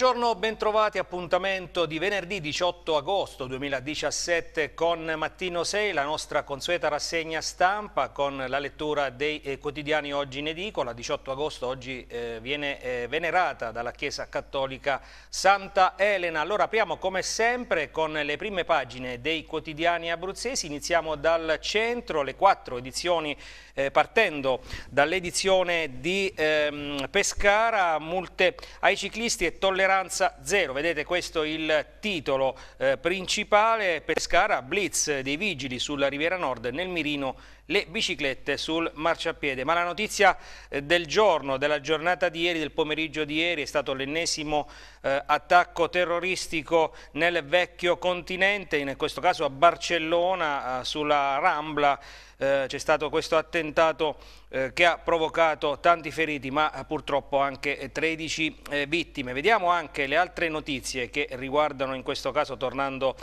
Buongiorno, bentrovati, appuntamento di venerdì 18 agosto 2017 con Mattino 6, la nostra consueta rassegna stampa con la lettura dei eh, quotidiani oggi in edicola. 18 agosto oggi eh, viene eh, venerata dalla Chiesa Cattolica Santa Elena. Allora apriamo come sempre con le prime pagine dei quotidiani abruzzesi, iniziamo dal centro, le quattro edizioni eh, partendo dall'edizione di ehm, Pescara, multe ai ciclisti e tolleranza Speranza Zero. Vedete questo è il titolo eh, principale, Pescara, blitz dei vigili sulla Riviera Nord nel mirino le biciclette sul marciapiede. Ma la notizia eh, del giorno, della giornata di ieri, del pomeriggio di ieri, è stato l'ennesimo eh, attacco terroristico nel vecchio continente, in questo caso a Barcellona, eh, sulla Rambla. Eh, c'è stato questo attentato che ha provocato tanti feriti ma purtroppo anche 13 vittime. Vediamo anche le altre notizie che riguardano in questo caso, tornando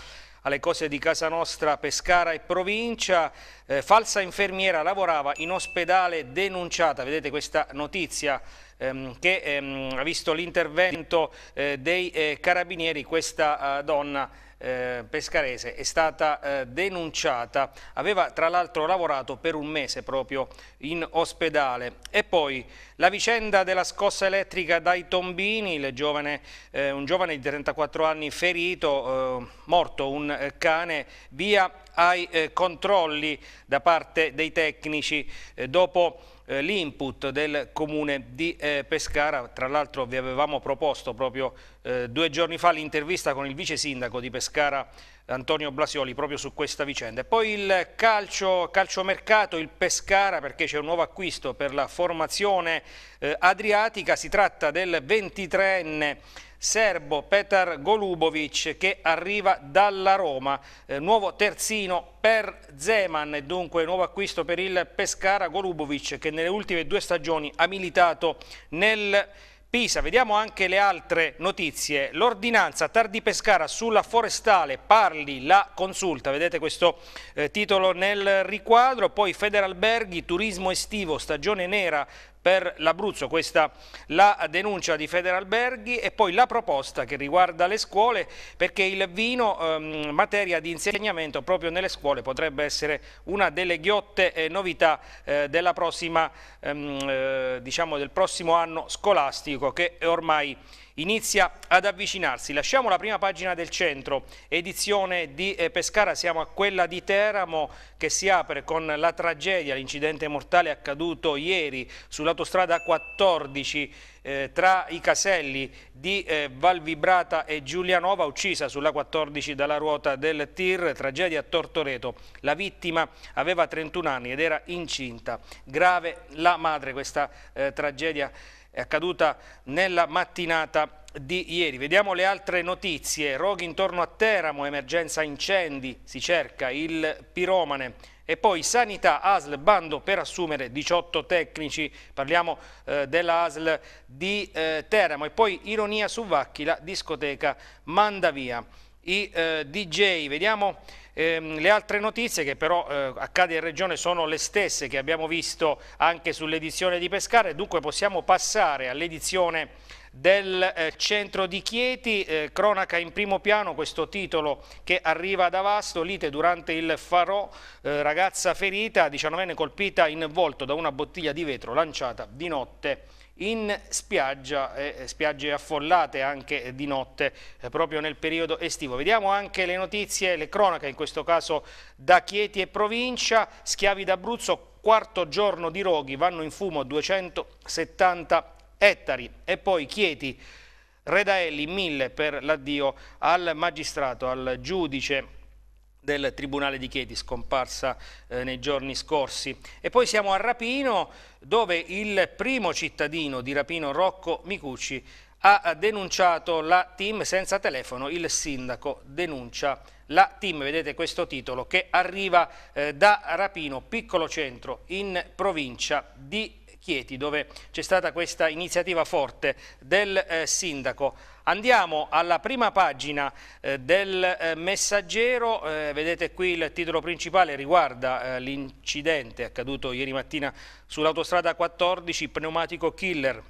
alle cose di casa nostra Pescara e provincia. Eh, falsa infermiera lavorava in ospedale denunciata, vedete questa notizia ehm, che ehm, ha visto l'intervento eh, dei eh, carabinieri, questa eh, donna eh, pescarese è stata eh, denunciata, aveva tra l'altro lavorato per un mese proprio in ospedale. E poi la vicenda della scossa elettrica dai tombini, giovane, eh, un giovane di 34 anni ferito, eh, morto un eh, cane, via ai eh, controlli da parte dei tecnici dopo eh, l'input del comune di eh, Pescara, tra l'altro vi avevamo proposto proprio eh, due giorni fa l'intervista con il vice sindaco di Pescara Antonio Blasioli proprio su questa vicenda. poi il calcio, calciomercato, il Pescara perché c'è un nuovo acquisto per la formazione eh, adriatica, si tratta del 23enne serbo Petar Golubovic che arriva dalla Roma, eh, nuovo terzino per Zeman e dunque nuovo acquisto per il Pescara Golubovic che nelle ultime due stagioni ha militato nel Pisa. Vediamo anche le altre notizie. L'ordinanza Tardi Pescara sulla forestale, parli la consulta, vedete questo eh, titolo nel riquadro, poi Federalberghi, turismo estivo, stagione nera per l'Abruzzo, questa la denuncia di Federalberghi e poi la proposta che riguarda le scuole perché il vino ehm, materia di insegnamento proprio nelle scuole potrebbe essere una delle ghiotte eh, novità eh, della prossima, ehm, eh, diciamo del prossimo anno scolastico che ormai inizia ad avvicinarsi. Lasciamo la prima pagina del centro, edizione di eh, Pescara, siamo a quella di Teramo che si apre con la tragedia, l'incidente mortale accaduto ieri sull'autostrada 14 eh, tra i caselli di eh, Valvibrata e Giulianova, uccisa sulla 14 dalla ruota del TIR, tragedia a Tortoreto. La vittima aveva 31 anni ed era incinta. Grave la madre questa eh, tragedia è accaduta nella mattinata di ieri. Vediamo le altre notizie. Roghi intorno a Teramo, emergenza incendi, si cerca il piromane. E poi sanità, ASL, bando per assumere 18 tecnici, parliamo eh, della ASL di eh, Teramo. E poi ironia su Vacchi, la discoteca manda via i eh, DJ. Vediamo ehm, le altre notizie che però eh, accade in regione sono le stesse che abbiamo visto anche sull'edizione di Pescara dunque possiamo passare all'edizione del eh, centro di Chieti, eh, cronaca in primo piano, questo titolo che arriva da Vasto, lite durante il farò, eh, ragazza ferita, 19enne colpita in volto da una bottiglia di vetro lanciata di notte in spiaggia, eh, eh, spiagge affollate anche eh, di notte eh, proprio nel periodo estivo. Vediamo anche le notizie, le cronache in questo caso da Chieti e provincia, schiavi d'Abruzzo, quarto giorno di roghi, vanno in fumo 270 ettari e poi Chieti, Redaelli 1000 per l'addio al magistrato, al giudice del Tribunale di Chieti, scomparsa eh, nei giorni scorsi. E poi siamo a Rapino, dove il primo cittadino di Rapino, Rocco Micucci, ha denunciato la team senza telefono, il sindaco denuncia la team, vedete questo titolo, che arriva eh, da Rapino, piccolo centro in provincia di Rapino. Chieti, dove c'è stata questa iniziativa forte del eh, sindaco. Andiamo alla prima pagina eh, del eh, messaggero, eh, vedete qui il titolo principale riguarda eh, l'incidente accaduto ieri mattina sull'autostrada 14, pneumatico killer.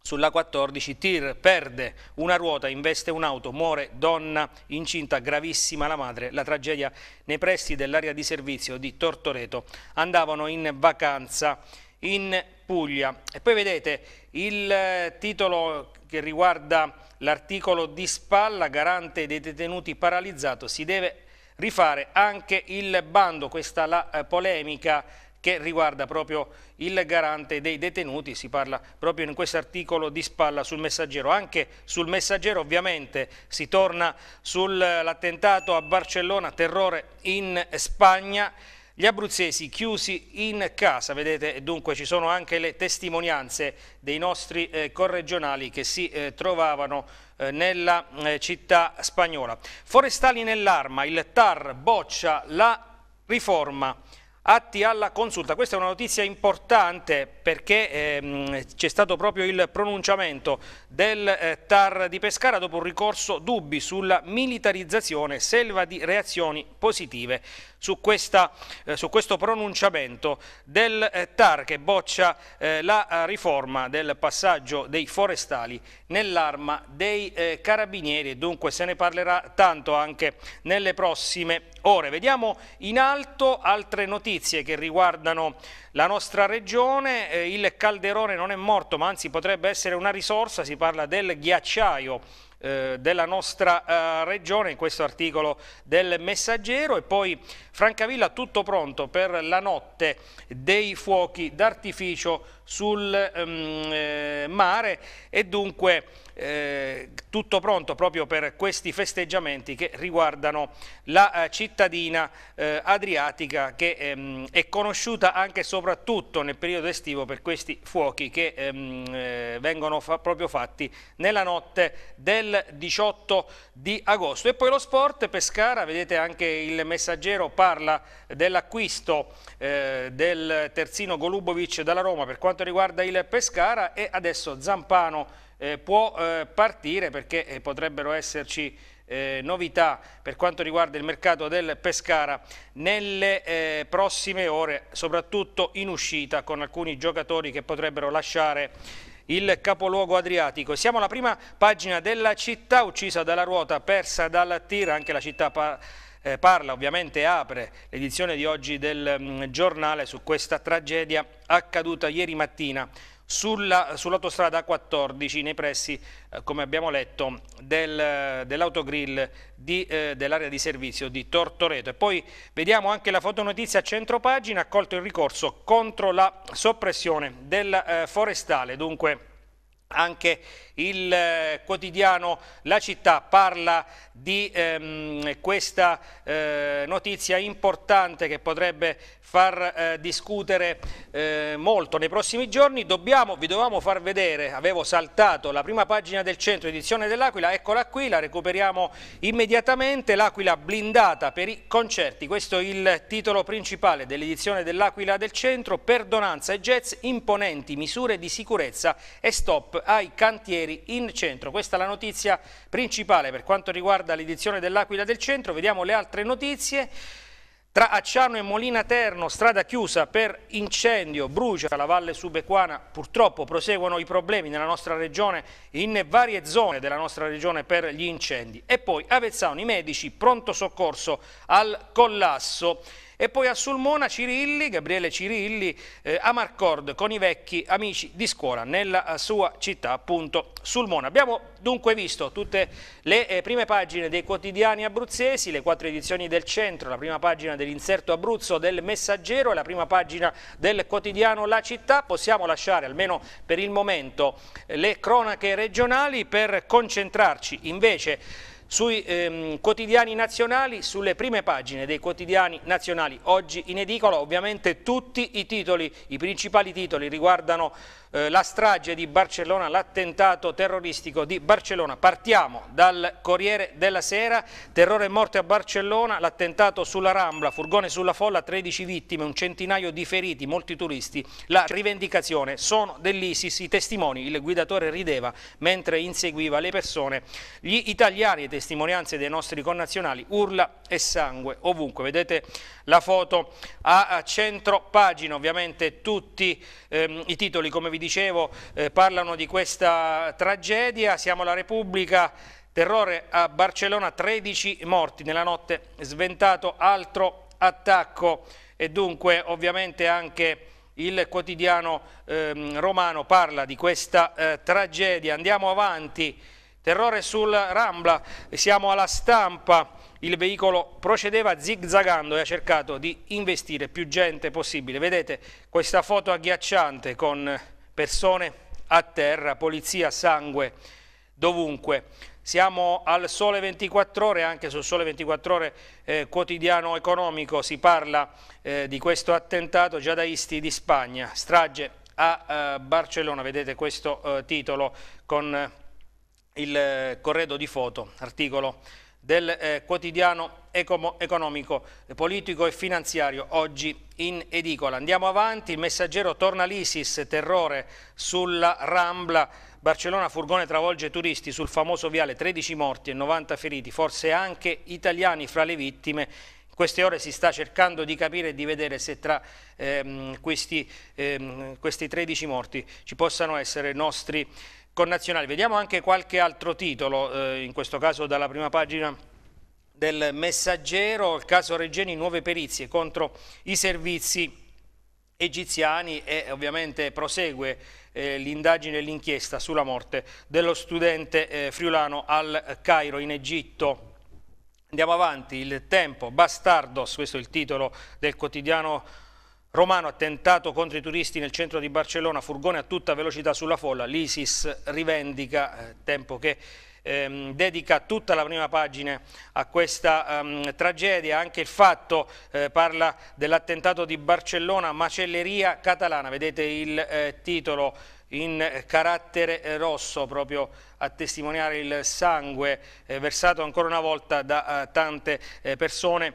Sulla 14 Tir perde una ruota, investe un'auto, muore donna incinta, gravissima la madre. La tragedia nei pressi dell'area di servizio di Tortoreto. Andavano in vacanza in Puglia. E poi vedete il eh, titolo che riguarda l'articolo di spalla, garante dei detenuti paralizzato, si deve rifare anche il bando, questa la eh, polemica che riguarda proprio il garante dei detenuti, si parla proprio in questo articolo di spalla sul messaggero. Anche sul messaggero ovviamente si torna sull'attentato a Barcellona, terrore in Spagna, gli abruzzesi chiusi in casa, vedete dunque ci sono anche le testimonianze dei nostri eh, corregionali che si eh, trovavano eh, nella eh, città spagnola. Forestali nell'arma, il TAR boccia la riforma atti alla consulta. Questa è una notizia importante perché ehm, c'è stato proprio il pronunciamento del eh, TAR di Pescara dopo un ricorso dubbi sulla militarizzazione, selva di reazioni positive su, questa, eh, su questo pronunciamento del eh, TAR che boccia eh, la eh, riforma del passaggio dei forestali nell'arma dei eh, carabinieri e dunque se ne parlerà tanto anche nelle prossime ore. Vediamo in alto altre notizie che riguardano la nostra regione, il calderone non è morto ma anzi potrebbe essere una risorsa, si parla del ghiacciaio eh, della nostra eh, regione in questo articolo del Messaggero e poi Francavilla tutto pronto per la notte dei fuochi d'artificio sul ehm, eh, mare e dunque eh, tutto pronto proprio per questi festeggiamenti che riguardano la eh, cittadina eh, adriatica che ehm, è conosciuta anche e soprattutto nel periodo estivo per questi fuochi che ehm, eh, vengono fa proprio fatti nella notte del 18 di agosto. E poi lo sport, Pescara, vedete anche il messaggero parla dell'acquisto eh, del terzino Golubovic dalla Roma per quanto riguarda il Pescara e adesso Zampano eh, può eh, partire perché eh, potrebbero esserci eh, novità per quanto riguarda il mercato del Pescara nelle eh, prossime ore, soprattutto in uscita con alcuni giocatori che potrebbero lasciare il capoluogo adriatico. Siamo alla prima pagina della città uccisa dalla ruota, persa dalla tira, anche la città pa eh, parla, ovviamente apre l'edizione di oggi del mh, mm, giornale su questa tragedia accaduta ieri mattina sull'autostrada sull 14 nei pressi, eh, come abbiamo letto, del, eh, dell'autogrill eh, dell'area di servizio di Tortoreto. E poi vediamo anche la fotonotizia a centropagina, accolto il ricorso contro la soppressione del eh, forestale. Dunque anche il eh, quotidiano La Città parla di ehm, questa eh, notizia importante che potrebbe far eh, discutere eh, molto nei prossimi giorni. Dobbiamo, vi dovevamo far vedere, avevo saltato la prima pagina del centro edizione dell'Aquila, eccola qui, la recuperiamo immediatamente, l'Aquila blindata per i concerti. Questo è il titolo principale dell'edizione dell'Aquila del centro, perdonanza e jazz, imponenti misure di sicurezza e stop ai cantieri in centro. Questa è la notizia principale per quanto riguarda l'edizione dell'Aquila del centro. Vediamo le altre notizie. Tra Acciano e Molina Terno, strada chiusa per incendio, brucia la valle subequana. Purtroppo proseguono i problemi nella nostra regione, in varie zone della nostra regione per gli incendi. E poi Avezzano, i medici, pronto soccorso al collasso. E poi a Sulmona Cirilli, Gabriele Cirilli, eh, a Marcord con i vecchi amici di scuola nella eh, sua città, appunto Sulmona. Abbiamo dunque visto tutte le eh, prime pagine dei quotidiani abruzzesi, le quattro edizioni del centro, la prima pagina dell'inserto Abruzzo del Messaggero e la prima pagina del quotidiano La Città. Possiamo lasciare almeno per il momento eh, le cronache regionali per concentrarci invece sui ehm, quotidiani nazionali, sulle prime pagine dei quotidiani nazionali, oggi in edicola ovviamente tutti i titoli, i principali titoli riguardano eh, la strage di Barcellona, l'attentato terroristico di Barcellona. Partiamo dal Corriere della Sera, terrore e morte a Barcellona, l'attentato sulla Rambla, furgone sulla folla, 13 vittime, un centinaio di feriti, molti turisti. La rivendicazione sono dell'ISIS, i testimoni, il guidatore rideva mentre inseguiva le persone. Gli italiani e testimonianze dei nostri connazionali, urla e sangue ovunque. Vedete la foto a centro pagina, ovviamente tutti ehm, i titoli come vi dicevo, eh, parlano di questa tragedia, siamo la Repubblica, terrore a Barcellona, 13 morti nella notte, sventato altro attacco e dunque ovviamente anche il quotidiano ehm, romano parla di questa eh, tragedia. Andiamo avanti, terrore sul Rambla, siamo alla stampa, il veicolo procedeva zigzagando e ha cercato di investire più gente possibile. Vedete questa foto agghiacciante con persone a terra, polizia, sangue, dovunque. Siamo al Sole 24 Ore, anche sul Sole 24 Ore eh, quotidiano economico si parla eh, di questo attentato giadaisti di Spagna, strage a eh, Barcellona, vedete questo eh, titolo con eh, il eh, corredo di foto, articolo del eh, quotidiano economico, eh, politico e finanziario oggi in edicola. Andiamo avanti, il messaggero torna l'ISIS, terrore sulla Rambla, Barcellona furgone travolge turisti sul famoso viale, 13 morti e 90 feriti, forse anche italiani fra le vittime in queste ore si sta cercando di capire e di vedere se tra ehm, questi, ehm, questi 13 morti ci possano essere nostri connazionali. Vediamo anche qualche altro titolo, eh, in questo caso dalla prima pagina del Messaggero, il caso Regeni, nuove perizie contro i servizi egiziani e ovviamente prosegue eh, l'indagine e l'inchiesta sulla morte dello studente eh, friulano al Cairo in Egitto. Andiamo avanti, il tempo, Bastardos, questo è il titolo del quotidiano Romano attentato contro i turisti nel centro di Barcellona, furgone a tutta velocità sulla folla, l'ISIS rivendica, eh, tempo che ehm, dedica tutta la prima pagina a questa ehm, tragedia, anche il fatto eh, parla dell'attentato di Barcellona, macelleria catalana, vedete il eh, titolo in carattere eh, rosso proprio a testimoniare il sangue eh, versato ancora una volta da eh, tante persone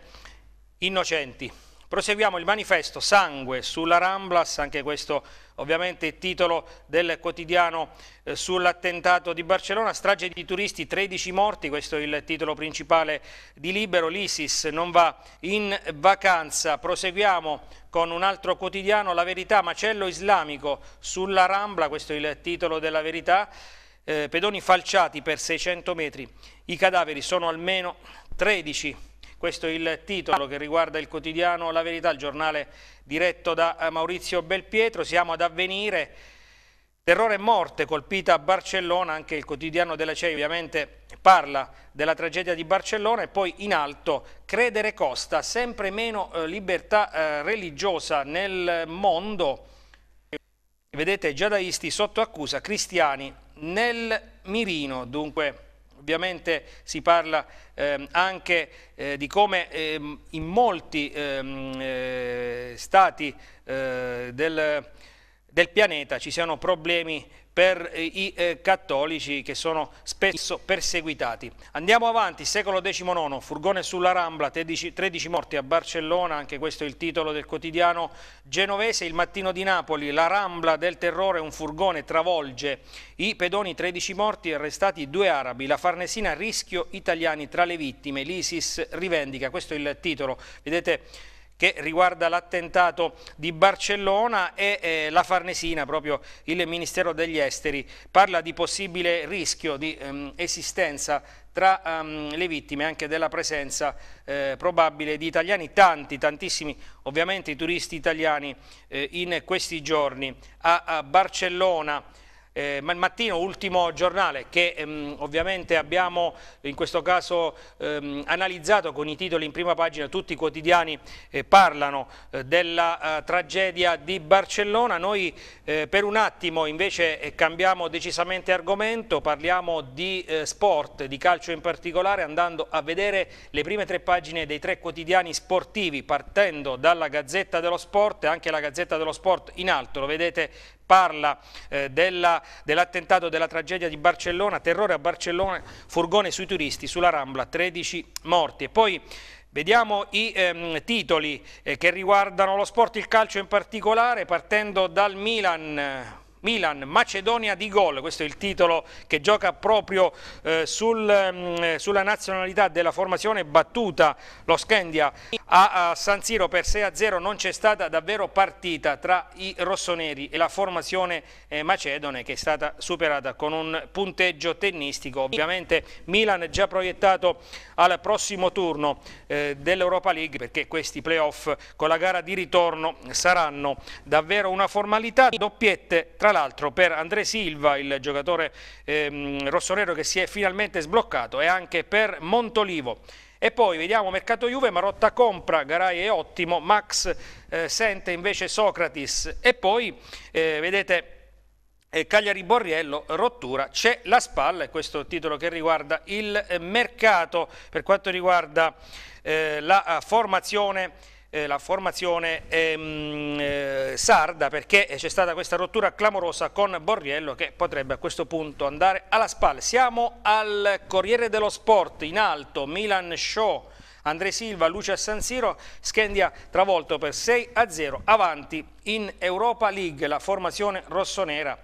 innocenti. Proseguiamo il manifesto Sangue sulla Ramblas, anche questo ovviamente il titolo del quotidiano eh, sull'attentato di Barcellona, strage di turisti, 13 morti, questo è il titolo principale di Libero, l'Isis non va in vacanza. Proseguiamo con un altro quotidiano, La Verità, macello islamico sulla Rambla, questo è il titolo della verità, eh, pedoni falciati per 600 metri, i cadaveri sono almeno 13 questo è il titolo che riguarda il quotidiano La Verità, il giornale diretto da eh, Maurizio Belpietro. Siamo ad avvenire. Terrore e morte colpita a Barcellona, anche il quotidiano della CEI ovviamente parla della tragedia di Barcellona e poi in alto credere costa, sempre meno eh, libertà eh, religiosa nel mondo. Vedete giadaisti sotto accusa, cristiani nel mirino, dunque Ovviamente si parla ehm, anche eh, di come ehm, in molti ehm, eh, stati eh, del del pianeta ci siano problemi per eh, i eh, cattolici che sono spesso perseguitati. Andiamo avanti, secolo XIX, furgone sulla Rambla, 13, 13 morti a Barcellona, anche questo è il titolo del quotidiano genovese, il mattino di Napoli, la Rambla del terrore, un furgone travolge i pedoni 13 morti, arrestati due arabi, la Farnesina a rischio italiani tra le vittime, l'ISIS rivendica, questo è il titolo, vedete che riguarda l'attentato di Barcellona e eh, la Farnesina, proprio il Ministero degli Esteri, parla di possibile rischio di ehm, esistenza tra um, le vittime anche della presenza eh, probabile di italiani, tanti, tantissimi ovviamente i turisti italiani eh, in questi giorni a, a Barcellona eh, mattino, ultimo giornale che ehm, ovviamente abbiamo in questo caso ehm, analizzato con i titoli in prima pagina, tutti i quotidiani eh, parlano eh, della eh, tragedia di Barcellona, noi eh, per un attimo invece eh, cambiamo decisamente argomento, parliamo di sport, di calcio in particolare, andando a vedere le prime tre pagine dei tre quotidiani sportivi, partendo dalla Gazzetta dello Sport, anche la Gazzetta dello Sport in alto, lo vedete parla eh, dell'attentato dell della tragedia di Barcellona, terrore a Barcellona, furgone sui turisti, sulla Rambla, 13 morti. E poi Vediamo i ehm, titoli eh, che riguardano lo sport, il calcio in particolare, partendo dal Milan. Milan, Macedonia di gol, questo è il titolo che gioca proprio eh, sul, mh, mm, sulla nazionalità della formazione battuta lo Scandia a, a San Siro per 6-0, non c'è stata davvero partita tra i rossoneri e la formazione eh, macedone che è stata superata con un punteggio tennistico, ovviamente Milan già proiettato al prossimo turno eh, dell'Europa League perché questi playoff con la gara di ritorno saranno davvero una formalità, doppiette tra tra l'altro per André Silva, il giocatore ehm, rossonero che si è finalmente sbloccato, e anche per Montolivo. E poi vediamo mercato Juve, Marotta compra, Garai è ottimo, Max eh, sente invece Socratis. E poi eh, vedete... Eh, Cagliari Borriello, rottura, c'è la spalla, e questo è il titolo che riguarda il eh, mercato per quanto riguarda eh, la eh, formazione eh, la formazione ehm, eh, sarda perché c'è stata questa rottura clamorosa con Borriello che potrebbe a questo punto andare alla spalla. Siamo al Corriere dello Sport in alto, Milan Show, Andrei Silva, Lucia San Siro, Scandia travolto per 6 a 0 avanti in Europa League la formazione rossonera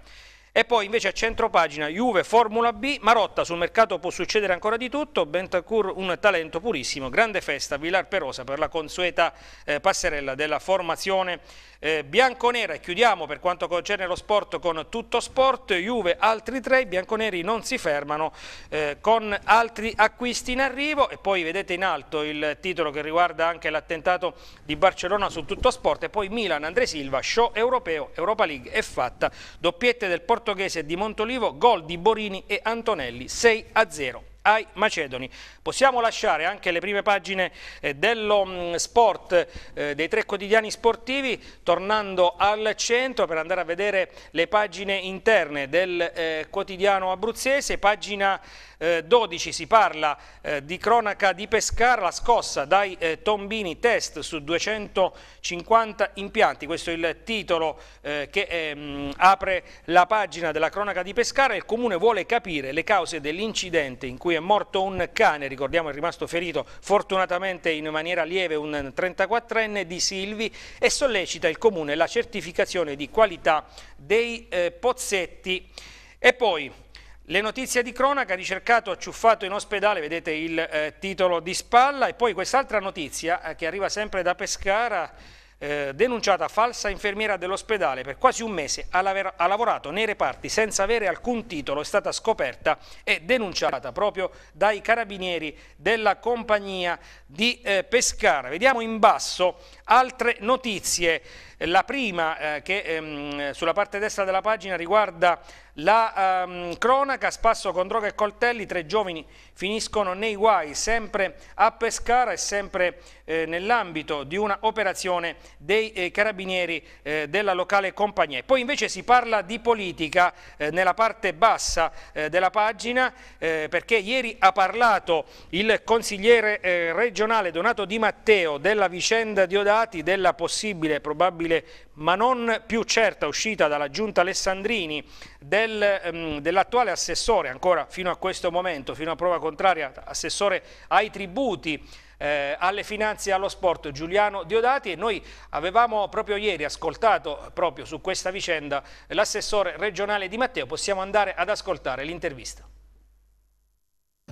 e poi invece a centro pagina Juve Formula B, Marotta sul mercato può succedere ancora di tutto, Bentancur un talento purissimo, grande festa Vilar Perosa per la consueta eh, passerella della formazione eh, bianconera. Chiudiamo per quanto concerne lo sport con tutto sport, Juve altri tre, i bianconeri non si fermano eh, con altri acquisti in arrivo e poi vedete in alto il titolo che riguarda anche l'attentato di Barcellona su tutto sport e poi Milan, Andre Silva, show europeo, Europa League è fatta, doppiette del porto Portoghese di Montolivo, gol di Borini e Antonelli 6 a 0 ai macedoni. Possiamo lasciare anche le prime pagine eh, dello mm, sport, eh, dei tre quotidiani sportivi, tornando al centro per andare a vedere le pagine interne del eh, quotidiano abruzzese, pagina eh, 12 si parla eh, di cronaca di Pescara, la scossa dai eh, tombini test su 250 impianti, questo è il titolo eh, che ehm, apre la pagina della cronaca di Pescara, il comune vuole capire le cause dell'incidente in cui è morto un cane, ricordiamo è rimasto ferito fortunatamente in maniera lieve un 34enne di Silvi e sollecita il comune la certificazione di qualità dei eh, pozzetti e poi le notizie di cronaca, ricercato acciuffato in ospedale, vedete il eh, titolo di spalla e poi quest'altra notizia eh, che arriva sempre da Pescara, eh, denunciata falsa infermiera dell'ospedale per quasi un mese, ha, laver, ha lavorato nei reparti senza avere alcun titolo, è stata scoperta e denunciata proprio dai carabinieri della compagnia di eh, Pescara. Vediamo in basso altre notizie. La prima eh, che ehm, sulla parte destra della pagina riguarda la ehm, cronaca, spasso con droga e coltelli, tre giovani finiscono nei guai, sempre a Pescara e sempre eh, nell'ambito di una operazione dei eh, carabinieri eh, della locale compagnia. poi invece si parla di politica eh, nella parte bassa eh, della pagina eh, perché ieri ha parlato il consigliere regionale Donato Di Matteo della vicenda Diodati, della possibile, probabile probabile ma non più certa uscita dalla giunta Alessandrini del, um, dell'attuale assessore, ancora fino a questo momento, fino a prova contraria, assessore ai tributi, eh, alle finanze e allo sport Giuliano Diodati e noi avevamo proprio ieri ascoltato proprio su questa vicenda l'assessore regionale Di Matteo, possiamo andare ad ascoltare l'intervista.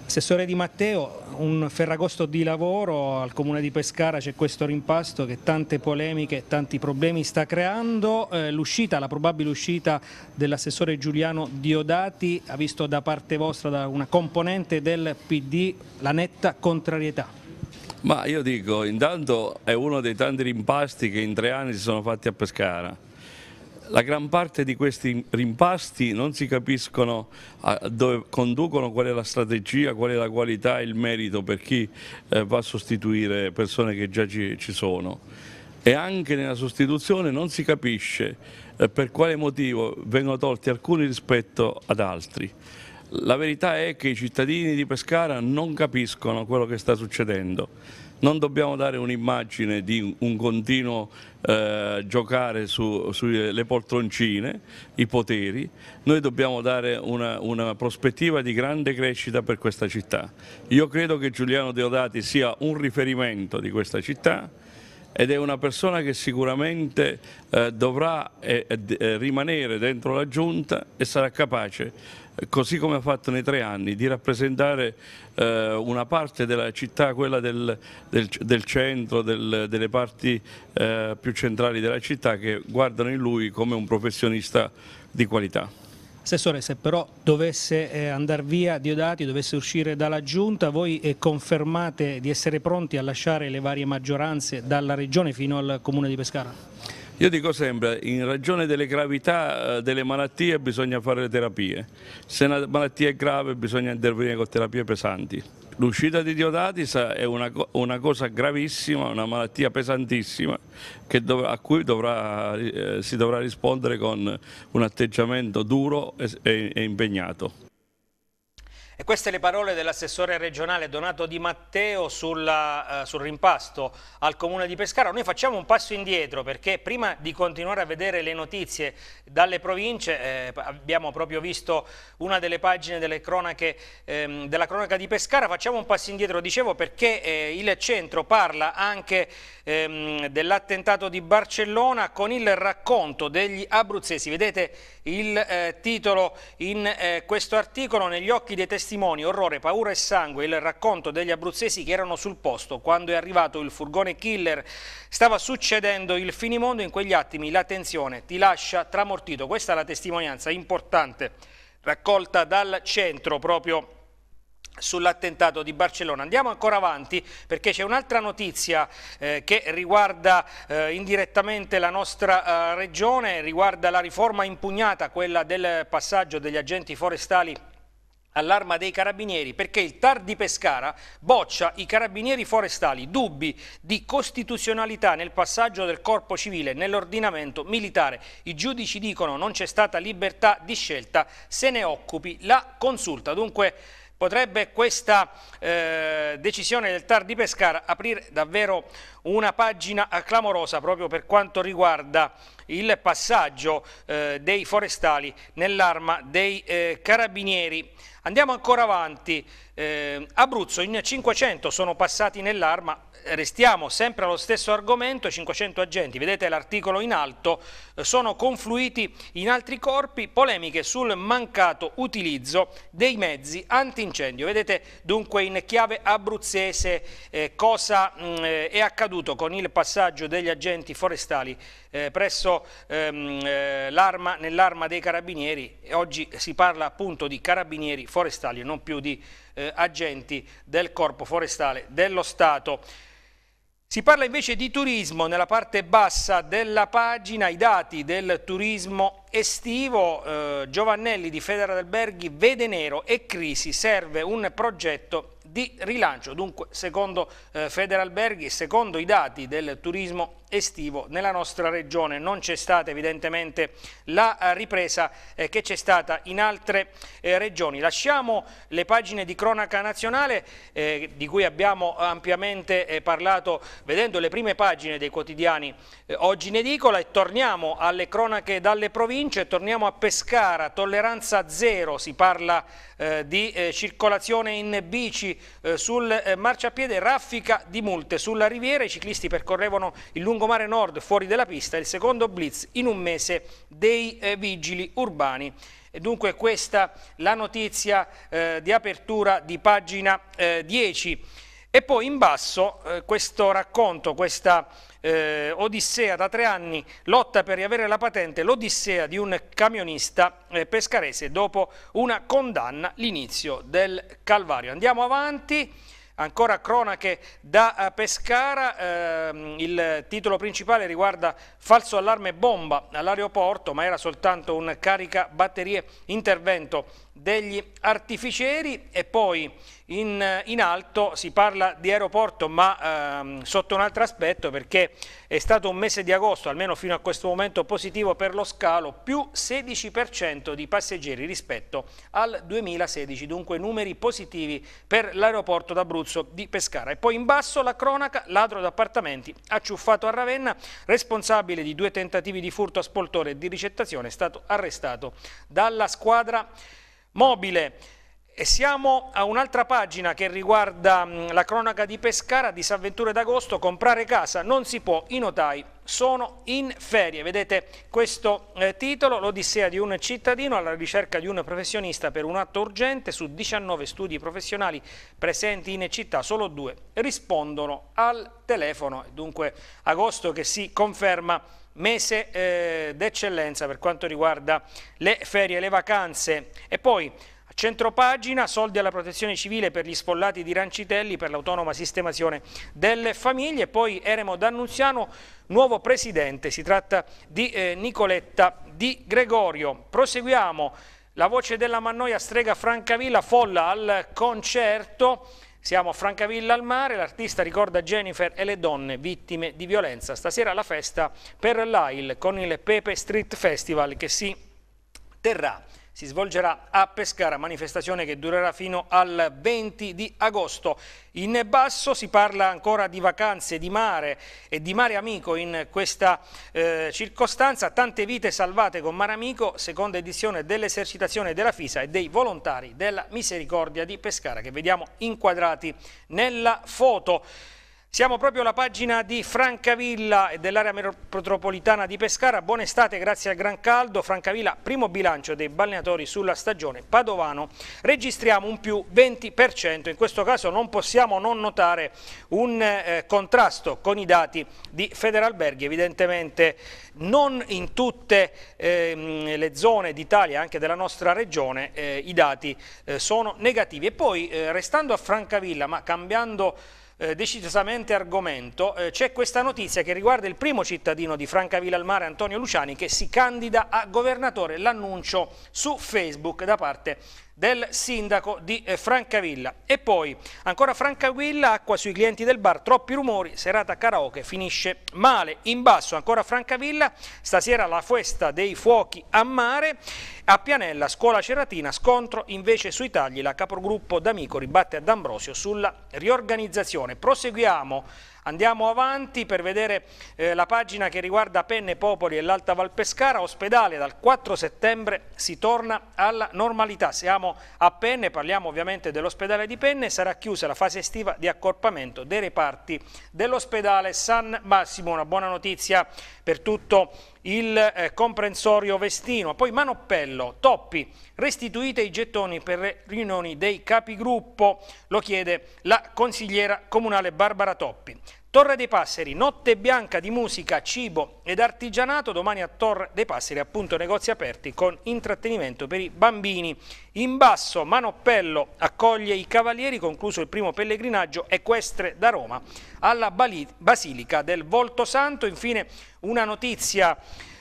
Assessore Di Matteo, un ferragosto di lavoro al comune di Pescara, c'è questo rimpasto che tante polemiche, e tanti problemi sta creando, eh, l'uscita, la probabile uscita dell'assessore Giuliano Diodati ha visto da parte vostra, da una componente del PD, la netta contrarietà. Ma io dico, intanto è uno dei tanti rimpasti che in tre anni si sono fatti a Pescara la gran parte di questi rimpasti non si capiscono dove conducono, qual è la strategia, qual è la qualità e il merito per chi eh, va a sostituire persone che già ci, ci sono e anche nella sostituzione non si capisce eh, per quale motivo vengono tolti alcuni rispetto ad altri. La verità è che i cittadini di Pescara non capiscono quello che sta succedendo non dobbiamo dare un'immagine di un continuo eh, giocare sulle su poltroncine, i poteri, noi dobbiamo dare una, una, prospettiva di grande crescita per questa città. Io credo che Giuliano Deodati sia un riferimento di questa città ed è una persona che sicuramente eh, dovrà eh, eh rimanere dentro la giunta e sarà capace così come ha fatto nei tre anni, di rappresentare eh, una parte della città, quella del, del, del centro, del, delle parti eh, più centrali della città che guardano in lui come un professionista di qualità. Assessore, se però dovesse eh, andare via Diodati, dovesse uscire dalla Giunta, voi eh, confermate di essere pronti a lasciare le varie maggioranze dalla Regione fino al Comune di Pescara? Io dico sempre, in ragione delle gravità eh, delle malattie bisogna fare le terapie. Se una malattia è grave bisogna intervenire con terapie pesanti. L'uscita di Diodatis è una, una, cosa gravissima, una malattia pesantissima dov, a cui dovrà, eh, si dovrà rispondere con un atteggiamento duro e, e, e impegnato. E queste le parole dell'assessore regionale Donato Di Matteo sulla, uh, sul rimpasto al comune di Pescara. Noi facciamo un passo indietro perché prima di continuare a vedere le notizie dalle province eh, abbiamo proprio visto una delle pagine delle cronache, ehm, della cronaca di Pescara. Facciamo un passo indietro, dicevo, perché eh, il centro parla anche ehm, dell'attentato di Barcellona con il racconto degli abruzzesi. Vedete il eh, titolo in eh, questo articolo negli occhi dei testimoni testimoni, orrore, paura e sangue, il racconto degli abruzzesi che erano sul posto quando è arrivato il furgone killer. Stava succedendo il finimondo in quegli attimi, la tensione ti lascia tramortito. Questa è la testimonianza importante raccolta dal centro proprio sull'attentato di Barcellona. Andiamo ancora avanti perché c'è un'altra notizia eh, che riguarda eh, indirettamente la nostra eh, regione, riguarda la riforma impugnata, quella del passaggio degli agenti forestali all'arma dei carabinieri perché il TAR di Pescara boccia i carabinieri forestali, dubbi di costituzionalità nel passaggio del corpo civile nell'ordinamento militare. I giudici dicono non c'è stata libertà di scelta, se ne occupi la consulta. Dunque potrebbe questa eh, decisione del TAR di Pescara aprire davvero una pagina clamorosa proprio per quanto riguarda il passaggio eh, dei forestali nell'arma dei eh, carabinieri. Andiamo ancora avanti, eh, Abruzzo in 500 sono passati nell'arma, restiamo sempre allo stesso argomento, 500 agenti, vedete l'articolo in alto, sono confluiti in altri corpi polemiche sul mancato utilizzo dei mezzi antincendio. Vedete dunque in chiave abruzzese eh, cosa mh, mm, eh, è accaduto con il passaggio degli agenti forestali eh, presso ehm, eh, l'arma, nell'arma dei carabinieri. Oggi si parla appunto di carabinieri forestali e non più di eh, agenti del corpo forestale dello Stato. Si parla invece di turismo, nella parte bassa della pagina i dati del turismo estivo, eh, Giovannelli di Federalberghi vede nero e crisi, serve un progetto di rilancio. Dunque, secondo eh, Federalberghi, secondo i dati del turismo estivo nella nostra regione non c'è stata evidentemente la eh, ripresa eh, che c'è stata in altre eh, regioni. Lasciamo le pagine di cronaca nazionale eh, di cui abbiamo ampiamente eh, parlato vedendo le prime pagine dei quotidiani eh, oggi in edicola e torniamo alle cronache dalle province, torniamo a Pescara, tolleranza zero, si parla di circolazione in bici eh, sul eh, marciapiede raffica di multe. Sulla riviera i ciclisti percorrevano il lungomare nord fuori della pista, il secondo blitz in un mese dei eh, vigili urbani. E dunque questa la notizia eh, di apertura di pagina 10. Eh, e poi in basso eh, questo racconto, questa eh, odissea da tre anni, lotta per riavere la patente, l'odissea di un camionista eh, pescarese dopo una condanna, l'inizio del calvario. Andiamo avanti. Ancora cronache da eh, Pescara, ehm, il titolo principale riguarda falso allarme bomba all'aeroporto, ma era soltanto un carica batterie intervento degli artificieri e poi in, eh, in alto si parla di aeroporto ma ehm, sotto un altro aspetto perché è stato un mese di agosto, almeno fino a questo momento positivo per lo scalo, più 16% di passeggeri rispetto al 2016, dunque numeri positivi per l'aeroporto d'Abruzzo di Pescara. E poi in basso la cronaca, ladro d'appartamenti, acciuffato a Ravenna, responsabile di due tentativi di furto a spoltore e di ricettazione, è stato arrestato dalla squadra mobile. E siamo a un'altra pagina che riguarda mm, la cronaca di Pescara, disavventure d'agosto, comprare casa non si può, i notai sono in ferie. Vedete questo eh, titolo, l'odissea di un cittadino alla ricerca di un professionista per un atto urgente, su 19 studi professionali presenti in città solo due rispondono al telefono, dunque agosto che si conferma mese eh, d'eccellenza per quanto riguarda le ferie e le vacanze. E poi Centropagina, soldi alla protezione civile per gli sfollati di Rancitelli per l'autonoma sistemazione delle famiglie. Poi Eremo D'Annunziano, nuovo presidente, si tratta di eh, Nicoletta Di Gregorio. Proseguiamo, la voce della Mannoia strega Francavilla, folla al concerto. Siamo a Francavilla al mare, l'artista ricorda Jennifer e le donne vittime di violenza. Stasera la festa per l'AIL con il Pepe Street Festival che si terrà si svolgerà a Pescara, manifestazione che durerà fino al 20 di agosto. In basso si parla ancora di vacanze, di mare e di mare amico in questa eh, circostanza, tante vite salvate con Mare Amico, seconda edizione dell'esercitazione della FISA e dei volontari della Misericordia di Pescara che vediamo inquadrati nella foto. Siamo proprio alla pagina di Francavilla e dell'area metropolitana di Pescara. Buon estate, grazie al gran caldo. Francavilla, primo bilancio dei balneatori sulla stagione padovano. Registriamo un più 20%. In questo caso non possiamo non notare un eh, contrasto con i dati di Federalberghi. Evidentemente non in tutte eh, le zone d'Italia, anche della nostra regione, eh, i dati eh, sono negativi. E poi, eh, restando a Francavilla, ma cambiando eh, decisamente argomento, eh, c'è questa notizia che riguarda il primo cittadino di Francavilla al Mare, Antonio Luciani, che si candida a governatore, l'annuncio su Facebook da parte del sindaco di eh, Francavilla. E poi, ancora Francavilla, acqua sui clienti del bar, troppi rumori, serata karaoke, finisce male. In basso, ancora Francavilla, stasera la festa dei fuochi a mare, a Pianella, scuola ceratina, scontro invece sui tagli, la capogruppo D'Amico ribatte ad Ambrosio sulla riorganizzazione. Proseguiamo Andiamo avanti per vedere eh, la pagina che riguarda Penne, Popoli e l'Alta Valpescara, ospedale dal 4 settembre si torna alla normalità, siamo a Penne, parliamo ovviamente dell'ospedale di Penne, sarà chiusa la fase estiva di accorpamento dei reparti dell'ospedale San Massimo, una buona notizia per tutto il eh, comprensorio Vestino, poi Manoppello, Toppi, restituite i gettoni per le riunioni dei capigruppo, lo chiede la consigliera comunale Barbara Toppi. Torre dei Passeri, notte bianca di musica, cibo ed artigianato, domani a Torre dei Passeri appunto negozi aperti con intrattenimento per i bambini. In basso Manoppello accoglie i cavalieri, concluso il primo pellegrinaggio equestre da Roma alla Basilica del Volto Santo. Infine una notizia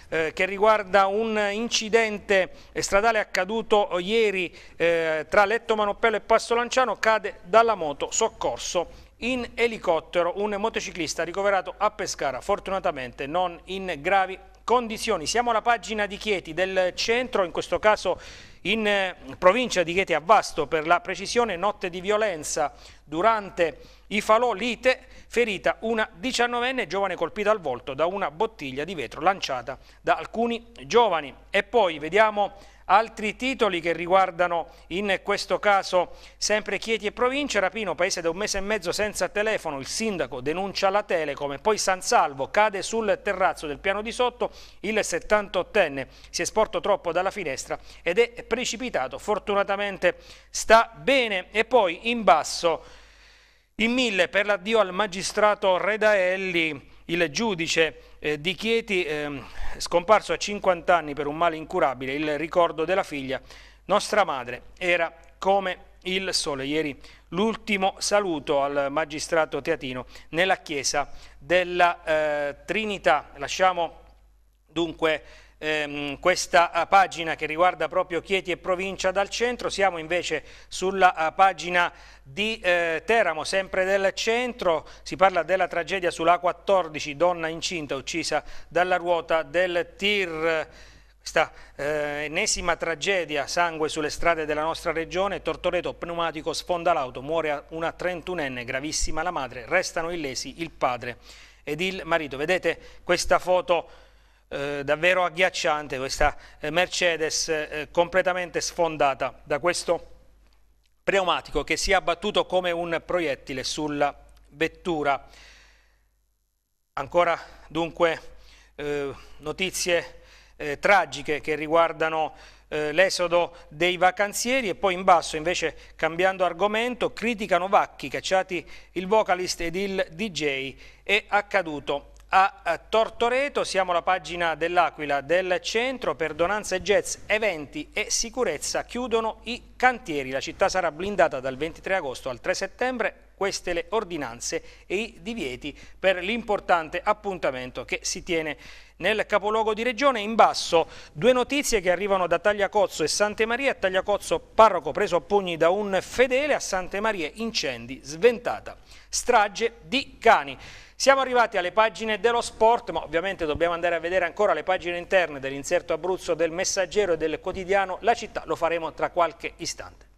eh, che riguarda un incidente stradale accaduto ieri eh, tra Letto Manoppello e Passo Lanciano, cade dalla moto soccorso in elicottero un motociclista ricoverato a Pescara, fortunatamente non in gravi condizioni. Siamo alla pagina di Chieti del centro, in questo caso in eh, provincia di Chieti a Vasto, per la precisione, notte di violenza durante i falò lite, ferita una diciannovenne giovane colpita al volto da una bottiglia di vetro lanciata da alcuni giovani. E poi vediamo altri titoli che riguardano in questo caso sempre Chieti e provincia, Rapino, paese da un mese e mezzo senza telefono, il sindaco denuncia la Telecom e poi San Salvo cade sul terrazzo del piano di sotto, il 78enne si è sporto troppo dalla finestra ed è precipitato, fortunatamente sta bene e poi in basso in mille per l'addio al magistrato Redaelli il giudice eh, di Chieti, eh, scomparso a 50 anni per un male incurabile, il ricordo della figlia, nostra madre, era come il sole. Ieri l'ultimo saluto al magistrato Teatino nella chiesa della eh, Trinità. Lasciamo dunque ehm, questa eh, pagina che riguarda proprio Chieti e provincia dal centro, siamo invece sulla eh, pagina di eh, Teramo, sempre del centro, si parla della tragedia sulla 14 donna incinta uccisa dalla ruota del TIR. Questa eh, ennesima tragedia, sangue sulle strade della nostra regione, Tortoreto pneumatico sfonda l'auto, muore una 31enne, gravissima la madre, restano illesi il padre ed il marito. Vedete questa foto eh, davvero agghiacciante questa eh, Mercedes eh, completamente sfondata da questo pneumatico che si è abbattuto come un proiettile sulla vettura. Ancora dunque eh, notizie eh, tragiche che riguardano l'esodo dei vacanzieri e poi in basso invece cambiando argomento criticano Vacchi, cacciati il vocalist ed il DJ è accaduto a Tortoreto, siamo alla pagina dell'Aquila del centro, perdonanza e jazz, eventi e sicurezza chiudono i cantieri, la città sarà blindata dal 23 agosto al 3 settembre, queste le ordinanze e i divieti per l'importante appuntamento che si tiene nel capoluogo di regione. In basso due notizie che arrivano da Tagliacozzo e Sante Maria, Tagliacozzo parroco preso a pugni da un fedele, a Sante Maria incendi, sventata, strage di cani. Siamo arrivati alle pagine dello sport, ma ovviamente dobbiamo andare a vedere ancora le pagine interne dell'inserto Abruzzo, del Messaggero e del quotidiano La Città. Lo faremo tra qualche istante.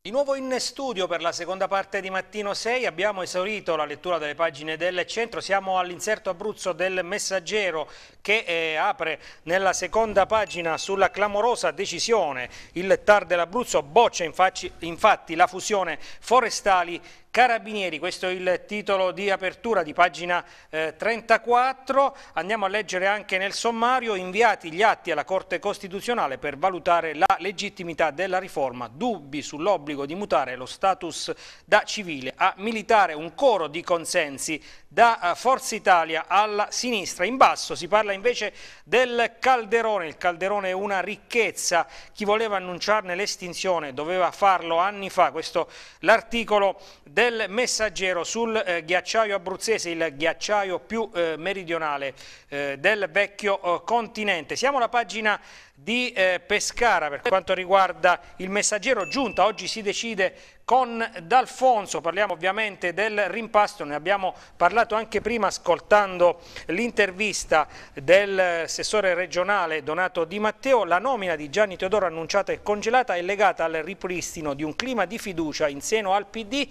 Di nuovo in studio per la seconda parte di Mattino 6 abbiamo esaurito la lettura delle pagine del centro, siamo all'inserto Abruzzo del Messaggero che eh, apre nella seconda pagina sulla clamorosa decisione, il TAR dell'Abruzzo boccia infatti, infatti la fusione forestali Carabinieri, questo è il titolo di apertura di pagina eh, 34, andiamo a leggere anche nel sommario inviati gli atti alla Corte Costituzionale per valutare la legittimità della riforma, dubbi sull'obbligo di mutare lo status da civile a militare, un coro di consensi da eh, Forza Italia alla sinistra. In basso si parla invece del calderone, il calderone è una ricchezza, chi voleva annunciarne l'estinzione doveva farlo anni fa, questo l'articolo del del Messaggero sul eh, ghiacciaio abruzzese, il ghiacciaio più eh, meridionale eh, del vecchio eh, continente. Siamo alla pagina di eh, Pescara per quanto riguarda il messaggero giunta. Oggi si decide con D'Alfonso, parliamo ovviamente del rimpasto, ne abbiamo parlato anche prima ascoltando l'intervista del eh, assessore regionale Donato Di Matteo, la nomina di Gianni Teodoro annunciata e congelata è legata al ripristino di un clima di fiducia in seno al PD.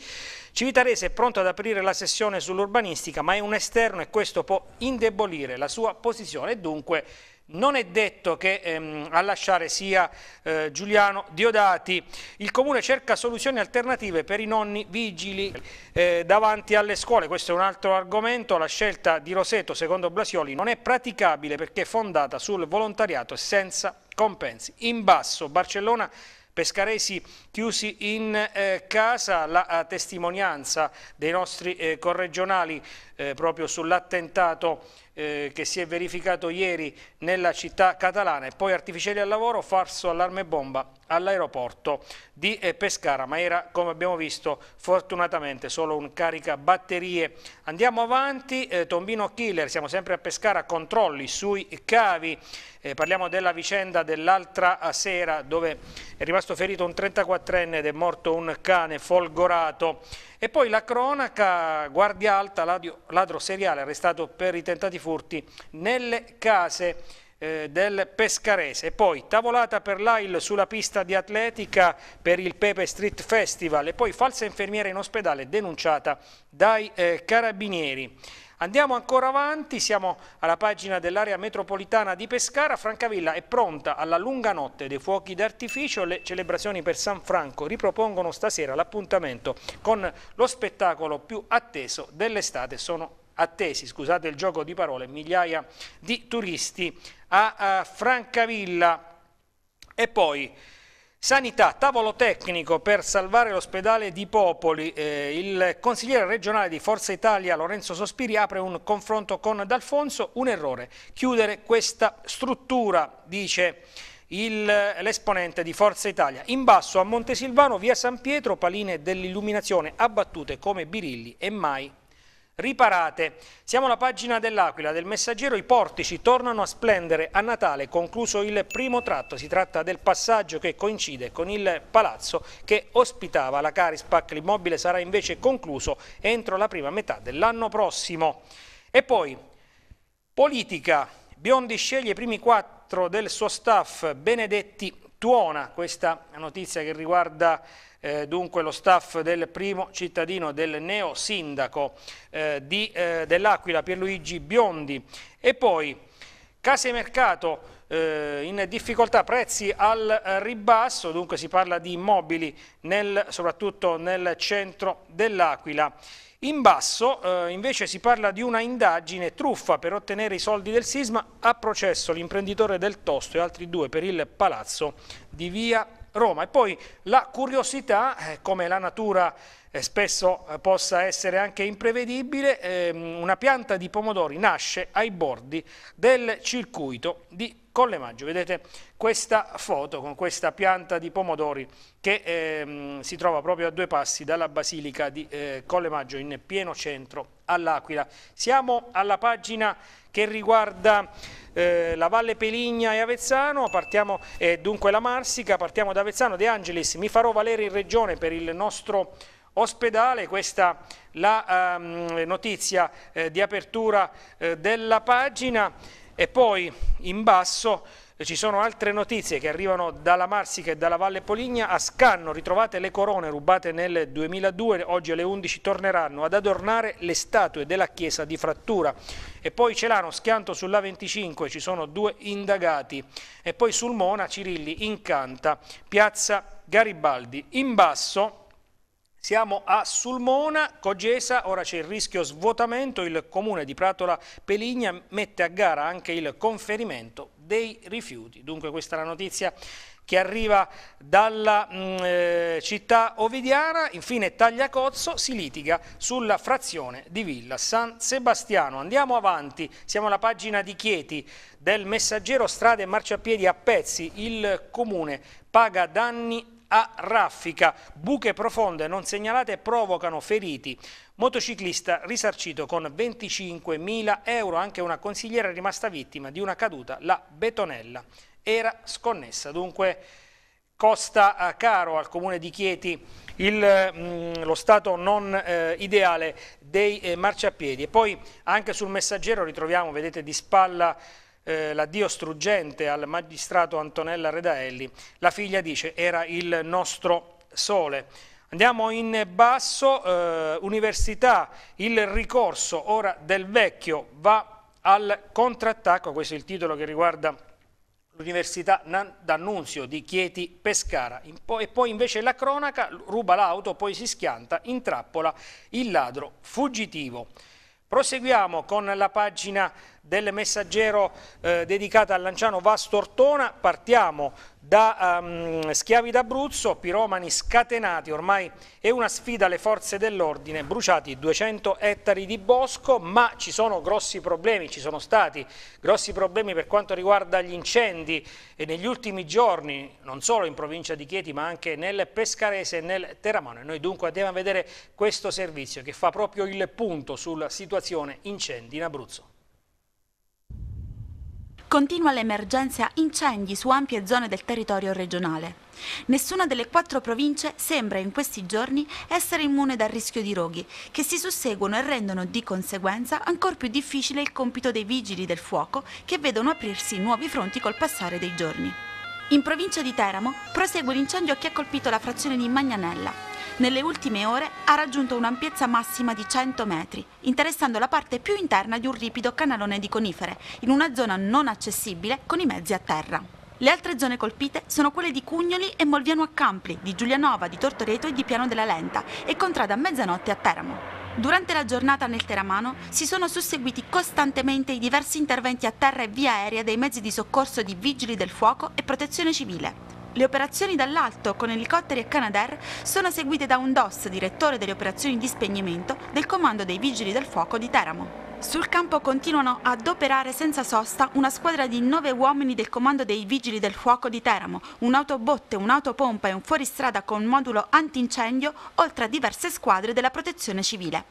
Civitarese è pronto ad aprire la sessione sull'urbanistica ma è un esterno e questo può indebolire la sua posizione e dunque non è detto che ehm, a lasciare sia eh, Giuliano Diodati. Il Comune cerca soluzioni alternative per i nonni vigili eh, davanti alle scuole. Questo è un altro argomento. La scelta di Roseto, secondo Blasioli, non è praticabile perché è fondata sul volontariato e senza compensi. In basso, Barcellona pescaresi chiusi in eh, casa, la eh, testimonianza dei nostri eh, corregionali eh, proprio sull'attentato eh, che si è verificato ieri nella città catalana e poi artificiali al lavoro, falso allarme bomba all'aeroporto di eh, Pescara, ma era come abbiamo visto fortunatamente solo un caricabatterie. Andiamo avanti, eh, Tombino Killer, siamo sempre a Pescara, controlli sui cavi, eh, parliamo della vicenda dell'altra eh, sera dove è rimasto ferito un 34enne ed è morto un cane folgorato. E poi la cronaca, guardia alta, ladro seriale arrestato per i tentati furti nelle case. Eh, del Pescarese. Poi tavolata per l'AIL sulla pista di atletica per il Pepe Street Festival e poi falsa infermiera in ospedale denunciata dai eh, carabinieri. Andiamo ancora avanti, siamo alla pagina dell'area metropolitana di Pescara, Francavilla è pronta alla lunga notte dei fuochi d'artificio, le celebrazioni per San Franco ripropongono stasera l'appuntamento con lo spettacolo più atteso dell'estate, sono attesi, scusate il gioco di parole, migliaia di turisti a, a Francavilla. E poi Sanità, tavolo tecnico per salvare l'ospedale di Popoli. Eh, il consigliere regionale di Forza Italia Lorenzo Sospiri apre un confronto con D'Alfonso. Un errore, chiudere questa struttura, dice l'esponente di Forza Italia. In basso a Montesilvano, via San Pietro, paline dell'illuminazione abbattute come birilli e mai Riparate, siamo alla pagina dell'Aquila, del messaggero, i portici tornano a splendere a Natale, concluso il primo tratto, si tratta del passaggio che coincide con il palazzo che ospitava la Carispac, l'immobile sarà invece concluso entro la prima metà dell'anno prossimo. E poi, politica, Biondi sceglie i primi quattro del suo staff, Benedetti tuona questa notizia che riguarda eh, dunque lo staff del primo cittadino, del neo sindaco eh, eh, dell'Aquila, Pierluigi Biondi. E poi Case Mercato eh, in difficoltà prezzi al eh, ribasso, dunque si parla di immobili nel, soprattutto nel centro dell'Aquila. In basso eh, invece si parla di una indagine truffa per ottenere i soldi del sisma a processo l'imprenditore del Tosto e altri due per il palazzo di via Roma. E poi la curiosità, eh, come la natura eh, spesso eh, possa essere anche imprevedibile, ehm, una pianta di pomodori nasce ai bordi del circuito di Collemaggio. Vedete questa foto con questa pianta di pomodori che ehm, si trova proprio a due passi dalla Basilica di eh, Collemaggio in pieno centro all'Aquila. Siamo alla pagina che riguarda eh, la Valle Peligna e Avezzano, partiamo eh, dunque la Marsica, partiamo da Avezzano, De Angelis, mi farò valere in regione per il nostro ospedale, questa la ehm, notizia eh, di apertura eh, della pagina. E poi in basso ci sono altre notizie che arrivano dalla Marsica e dalla Valle Poligna. A Scanno ritrovate le corone rubate nel 2002, oggi alle 11 torneranno ad adornare le statue della chiesa di Frattura. E poi Celano, schianto sulla 25, ci sono due indagati. E poi sul Mona, Cirilli, Incanta, Piazza Garibaldi. In basso siamo a Sulmona, Cogesa, ora c'è il rischio svuotamento, il comune di Pratola Peligna mette a gara anche il conferimento dei rifiuti. Dunque questa è la notizia che arriva dalla mh, mm, eh, città ovidiana, infine Tagliacozzo si litiga sulla frazione di Villa San Sebastiano. Andiamo avanti, siamo alla pagina di Chieti del messaggero strade e marciapiedi a pezzi, il comune paga danni a raffica. Buche profonde non segnalate provocano feriti. Motociclista risarcito con 25.000 euro, anche una consigliera rimasta vittima di una caduta, la betonella. Era sconnessa, dunque costa eh, caro al comune di Chieti il, mm, lo stato non eh, ideale dei eh, marciapiedi. E poi anche sul messaggero ritroviamo, vedete di spalla eh, l'addio struggente al magistrato Antonella Redaelli, la figlia dice era il nostro sole. Andiamo in basso, eh, università, il ricorso ora del vecchio va al contrattacco, questo è il titolo che riguarda l'Università d'Annunzio di Chieti Pescara e poi invece la cronaca ruba l'auto, poi si schianta, intrappola il ladro fuggitivo. Proseguiamo con la pagina del messaggero eh, dedicata a Lanciano Vastortona, partiamo da um, schiavi d'Abruzzo, piromani scatenati, ormai è una sfida alle forze dell'ordine, bruciati 200 ettari di bosco, ma ci sono grossi problemi, ci sono stati grossi problemi per quanto riguarda gli incendi e negli ultimi giorni, non solo in provincia di Chieti, ma anche nel Pescarese e nel Teramano. E noi dunque andiamo a vedere questo servizio che fa proprio il punto sulla situazione incendi in Abruzzo. Continua l'emergenza incendi su ampie zone del territorio regionale. Nessuna delle quattro province sembra in questi giorni essere immune dal rischio di roghi, che si susseguono e rendono di conseguenza ancora più difficile il compito dei vigili del fuoco, che vedono aprirsi nuovi fronti col passare dei giorni. In provincia di Teramo prosegue l'incendio che ha colpito la frazione di Magnanella, nelle ultime ore ha raggiunto un'ampiezza massima di 100 metri, interessando la parte più interna di un ripido canalone di conifere, in una zona non accessibile con i mezzi a terra. Le altre zone colpite sono quelle di Cugnoli e Molviano a Campli, di Giulianova, di Tortoreto e di Piano della Lenta, e contrada a mezzanotte a Teramo. Durante la giornata nel Teramano si sono susseguiti costantemente i diversi interventi a terra e via aerea dei mezzi di soccorso di vigili del fuoco e protezione civile. Le operazioni dall'alto con elicotteri e Canadair sono seguite da un DOS, direttore delle operazioni di spegnimento, del Comando dei Vigili del Fuoco di Teramo. Sul campo continuano ad operare senza sosta una squadra di nove uomini del comando dei Vigili del Fuoco di Teramo, un'autobotte, un'autopompa e un fuoristrada con modulo antincendio, oltre a diverse squadre della protezione civile.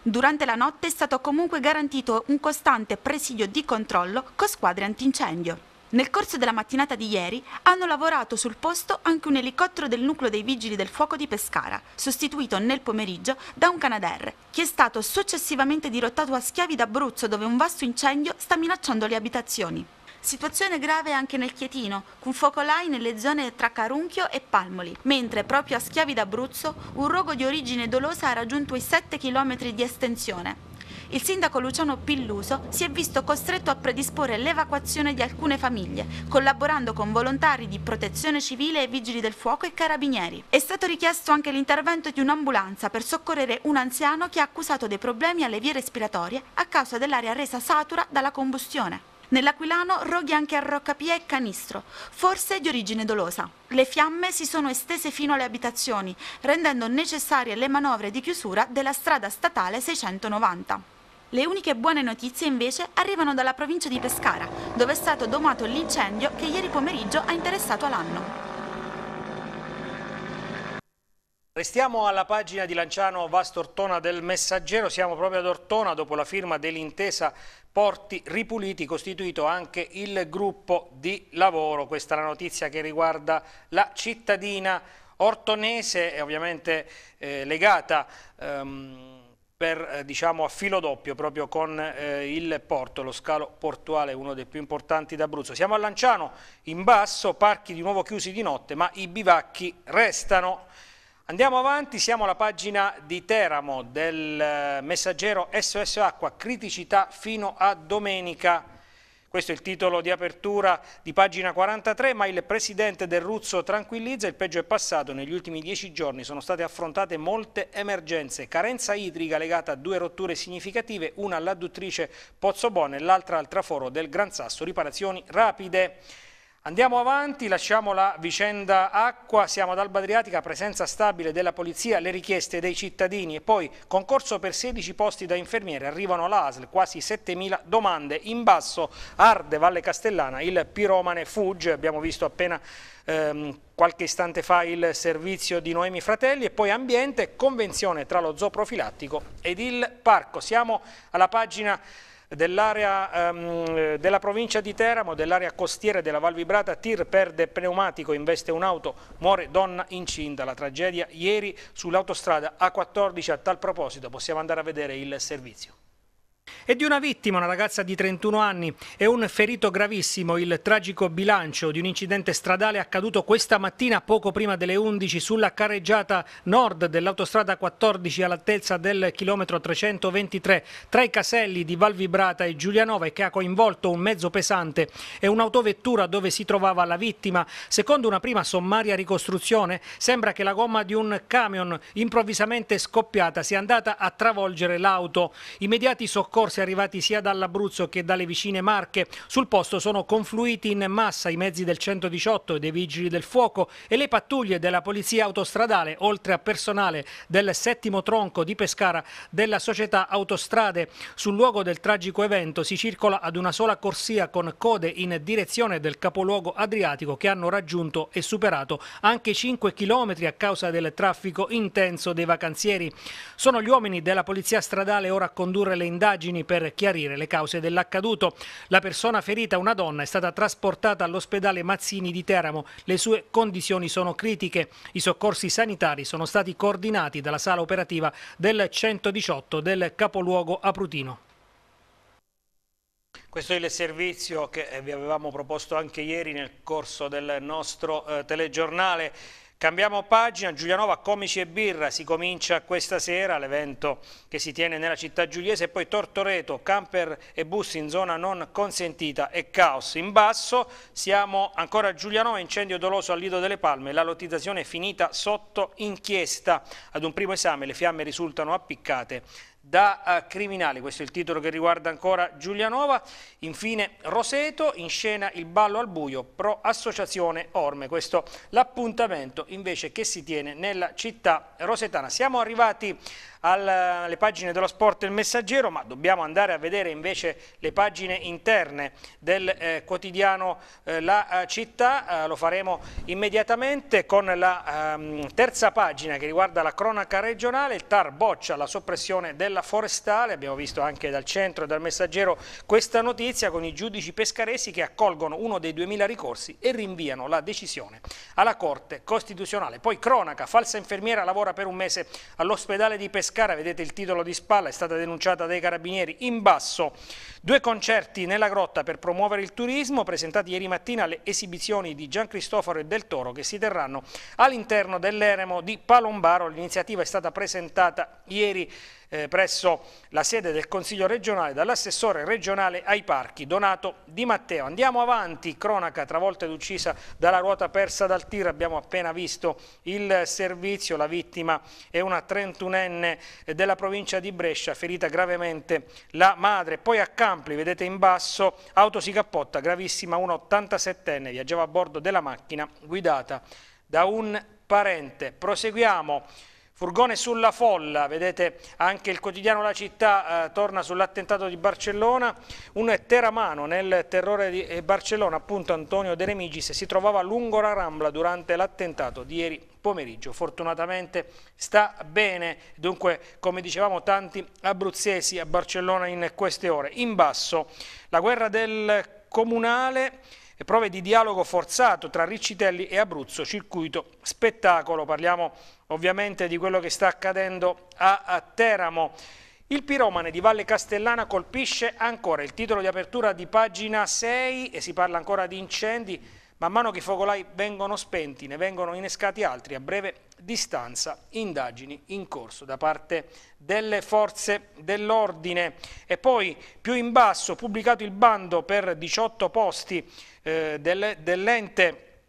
Durante la notte è stato comunque garantito un costante presidio di controllo con squadre antincendio. Nel corso della mattinata di ieri hanno lavorato sul posto anche un elicottero del nucleo dei Vigili del Fuoco di Pescara, sostituito nel pomeriggio da un Canadair, che è stato successivamente dirottato a Schiavi d'Abruzzo dove un vasto incendio sta minacciando le abitazioni. Situazione grave anche nel Chietino, con focolai nelle zone tra Carunchio e Palmoli, mentre proprio a Schiavi d'Abruzzo un rogo di origine dolosa ha raggiunto i 7 km di estensione il sindaco Luciano Pilluso si è visto costretto a predisporre l'evacuazione di alcune famiglie, collaborando con volontari di protezione civile e vigili del fuoco e carabinieri. È stato richiesto anche l'intervento di un'ambulanza per soccorrere un anziano che ha accusato dei problemi alle vie respiratorie a causa dell'aria resa satura dalla combustione. Nell'Aquilano roghi anche a Roccapia e Canistro, forse di origine dolosa. Le fiamme si sono estese fino alle abitazioni, rendendo necessarie le manovre di chiusura della strada statale 690. Le uniche buone notizie invece arrivano dalla provincia di Pescara, dove è stato domato l'incendio che ieri pomeriggio ha interessato l'anno. Restiamo alla pagina di Lanciano Ortona del Messaggero, siamo proprio ad Ortona dopo la firma dell'intesa Porti Ripuliti, costituito anche il gruppo di lavoro, questa è la notizia che riguarda la cittadina ortonese, ovviamente eh, legata... Um, per eh, diciamo, a filo doppio proprio con eh, il porto, lo scalo portuale uno dei più importanti d'Abruzzo. Siamo a Lanciano, in basso, parchi di nuovo chiusi di notte ma i bivacchi restano. Andiamo avanti, siamo alla pagina di Teramo del eh, messaggero SOS Acqua, criticità fino a domenica. Questo è il titolo di apertura di pagina 43, ma il presidente del Ruzzo tranquillizza, il peggio è passato, negli ultimi dieci giorni sono state affrontate molte emergenze, carenza idrica legata a due rotture significative, una all'adduttrice Pozzo Pozzobone e l'altra al traforo del Gran Sasso, riparazioni rapide. Andiamo avanti, lasciamo la vicenda acqua, siamo ad Alba Adriatica, presenza stabile della polizia, le richieste dei cittadini e poi concorso per 16 posti da infermiere, arrivano all'ASL quasi 7.000 domande, in basso arde Valle Castellana, il piromane fugge, abbiamo visto appena ehm, qualche istante fa il servizio di Noemi Fratelli e poi ambiente, convenzione tra lo zooprofilattico ed il parco. Siamo alla pagina dell'area ehm, della provincia di Teramo, dell'area costiera della Val Vibrata, tir perde pneumatico, investe un'auto, muore donna incinta. La tragedia ieri sull'autostrada A14, a tal proposito possiamo andare a vedere il servizio e di una vittima, una ragazza di 31 anni, e un ferito gravissimo, il tragico bilancio di un incidente stradale accaduto questa mattina poco prima delle 11 sulla carreggiata nord dell'autostrada 14 all'altezza del chilometro 323 tra i caselli di Valvibrata e Giulianova che ha coinvolto un mezzo pesante e un'autovettura dove si trovava la vittima. Secondo una prima sommaria ricostruzione sembra che la gomma di un camion improvvisamente scoppiata sia andata a travolgere l'auto. Immediati soccorsi mafiosi arrivati sia dall'Abruzzo che dalle vicine Marche. Sul posto sono confluiti in massa i mezzi del 118 e dei vigili del fuoco e le pattuglie della polizia autostradale, oltre a personale del settimo tronco di Pescara della società Autostrade. Sul luogo del tragico evento si circola ad una sola corsia con code in direzione del capoluogo adriatico che hanno raggiunto e superato anche 5 km a causa del traffico intenso dei vacanzieri. Sono gli uomini della polizia stradale ora a condurre le indagini per chiarire le cause dell'accaduto. La persona ferita, una donna, è stata trasportata all'ospedale Mazzini di Teramo. Le sue condizioni sono critiche. I soccorsi sanitari sono stati coordinati dalla sala operativa del 118 del capoluogo Aprutino. Questo è il servizio che eh, vi avevamo proposto anche ieri nel corso del nostro eh, telegiornale. Cambiamo pagina, Giulianova Comici e Birra si comincia questa sera, l'evento che si tiene nella città giuliese e poi Tortoreto, camper e bus in zona non consentita e caos. In basso siamo ancora a Giulianova, incendio doloso al Lido delle Palme, la lottizzazione è finita sotto inchiesta. Ad un primo esame le fiamme risultano appiccate da eh, criminali, questo è il titolo che riguarda ancora Giulianova, infine Roseto, in scena il ballo al buio pro associazione Orme, questo l'appuntamento invece che si tiene nella città rosetana. Siamo arrivati alle pagine dello sport e il messaggero, ma dobbiamo andare a vedere invece le pagine interne del eh, quotidiano eh, La eh, Città, eh, lo faremo immediatamente con la ehm, terza pagina che riguarda la cronaca regionale, il TAR boccia la soppressione della forestale, abbiamo visto anche dal centro e dal messaggero questa notizia con i giudici pescaresi che accolgono uno dei 2000 ricorsi e rinviano la decisione alla Corte Costituzionale. Poi cronaca, falsa infermiera lavora per un mese all'ospedale di Pescara Pescara, vedete il titolo di spalla, è stata denunciata dai carabinieri. In basso, due concerti nella grotta per promuovere il turismo, presentati ieri mattina alle esibizioni di Gian Cristoforo e Del Toro che si terranno all'interno dell'eremo di Palombaro. L'iniziativa è stata presentata ieri eh, presso la sede del Consiglio regionale dall'assessore regionale ai parchi Donato Di Matteo. Andiamo avanti, cronaca travolta ed uccisa dalla ruota persa dal tir, abbiamo appena visto il servizio, la vittima è una 31enne della provincia di Brescia, ferita gravemente la madre. Poi a Campli, vedete in basso, auto si cappotta, gravissima, un 87enne viaggiava a bordo della macchina guidata da un parente. Proseguiamo. Furgone sulla folla, vedete anche il quotidiano La Città eh, torna sull'attentato di Barcellona, un teramano nel terrore di eh, Barcellona, appunto Antonio De Remigis, si trovava lungo la Rambla durante l'attentato di ieri pomeriggio. Fortunatamente sta bene, dunque come dicevamo tanti abruzzesi a Barcellona in queste ore. In basso la guerra del comunale e prove di dialogo forzato tra Riccitelli e Abruzzo, circuito spettacolo. Parliamo ovviamente di quello che sta accadendo a, a Teramo. Il piromane di Valle Castellana colpisce ancora il titolo di apertura di pagina 6 e si parla ancora di incendi Man mano che i focolai vengono spenti, ne vengono innescati altri a breve distanza, indagini in corso da parte delle forze dell'ordine. E poi più in basso, pubblicato il bando per 18 posti eh, del, dell'ente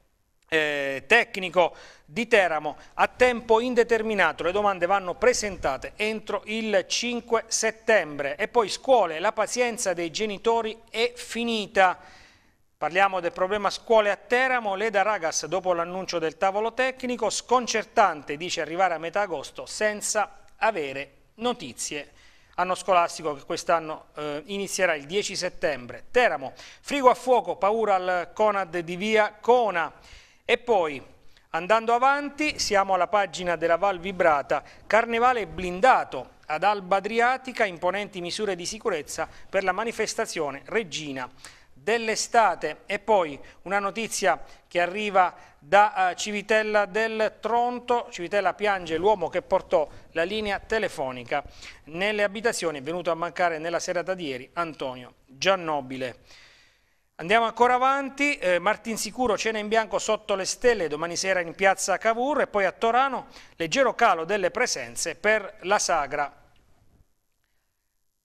eh, tecnico di Teramo a tempo indeterminato. Le domande vanno presentate entro il 5 settembre. E poi scuole, la pazienza dei genitori è finita. Parliamo del problema scuole a Teramo, Leda Ragas dopo l'annuncio del tavolo tecnico, sconcertante dice arrivare a metà agosto senza avere notizie. Anno scolastico che quest'anno eh, inizierà il 10 settembre. Teramo, frigo a fuoco, paura al Conad di via Cona. E poi, andando avanti, siamo alla pagina della Val Vibrata, Carnevale blindato, ad Alba Adriatica imponenti misure di sicurezza per la manifestazione Regina dell'estate. E poi una notizia che arriva da eh, Civitella del Tronto. Civitella piange l'uomo che portò la linea telefonica nelle abitazioni. È venuto a mancare nella serata di ieri Antonio Giannobile. Andiamo ancora avanti, eh, Martin Sicuro cena in bianco sotto le stelle domani sera in piazza Cavour e poi a Torano leggero calo delle presenze per la sagra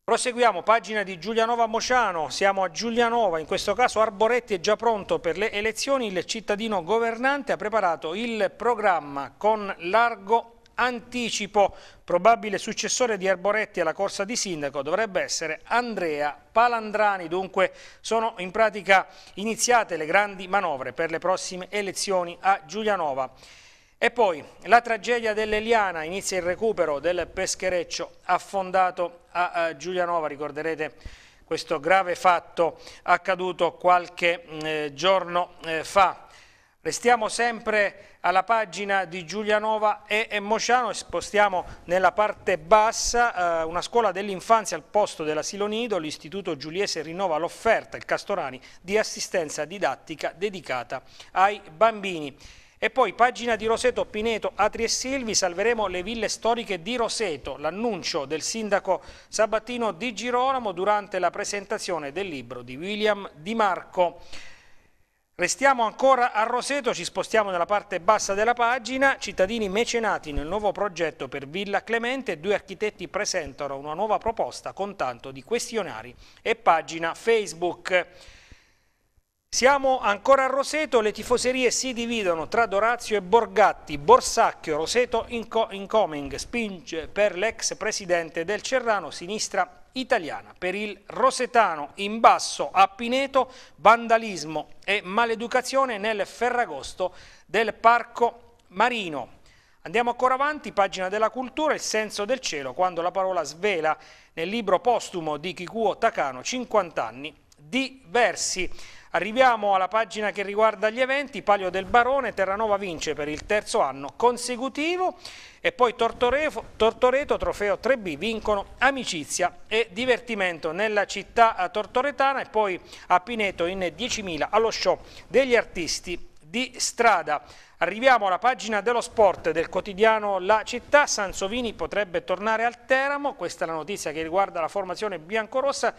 Proseguiamo, pagina di Giulianova Mociano, siamo a Giulianova, in questo caso Arboretti è già pronto per le elezioni, il cittadino governante ha preparato il programma con largo anticipo, probabile successore di Arboretti alla corsa di sindaco dovrebbe essere Andrea Palandrani, dunque sono in pratica iniziate le grandi manovre per le prossime elezioni a Giulianova. E poi la tragedia dell'Eliana, inizia il recupero del peschereccio affondato a eh, Giulianova, ricorderete questo grave fatto accaduto qualche mm, eh, giorno eh, fa. Restiamo sempre alla pagina di Giulianova e, Mociano e spostiamo nella parte bassa una scuola dell'infanzia al posto dell'asilo nido, l'istituto giuliese rinnova l'offerta, il Castorani, di assistenza didattica dedicata ai bambini. E poi pagina di Roseto, Pineto, Atri e Silvi, salveremo le ville storiche di Roseto, l'annuncio del sindaco Sabatino Di Girolamo durante la presentazione del libro di William Di Marco. Restiamo ancora a Roseto, ci spostiamo nella parte bassa della pagina, cittadini mecenati nel nuovo progetto per Villa Clemente, due architetti presentano una nuova proposta con tanto di questionari e pagina Facebook. Siamo ancora a Roseto, le tifoserie si dividono tra Dorazio e Borgatti, Borsacchio, Roseto incoming, spinge per l'ex presidente del Cerrano, sinistra italiana, per il Rosetano in basso a Pineto, vandalismo e maleducazione nel Ferragosto del Parco Marino. Andiamo ancora avanti, pagina della cultura, il senso del cielo, quando la parola svela nel libro postumo di Kikuo Takano, 50 anni di versi. Arriviamo alla pagina che riguarda gli eventi, Palio del Barone, Terranova vince per il terzo anno consecutivo e poi Tortoreto, trofeo 3B, vincono amicizia e divertimento nella città tortoretana e poi a Pineto in 10.000 allo show degli artisti di strada. Arriviamo alla pagina dello sport del quotidiano La Città, Sansovini potrebbe tornare al Teramo, questa è la notizia che riguarda la formazione biancorossa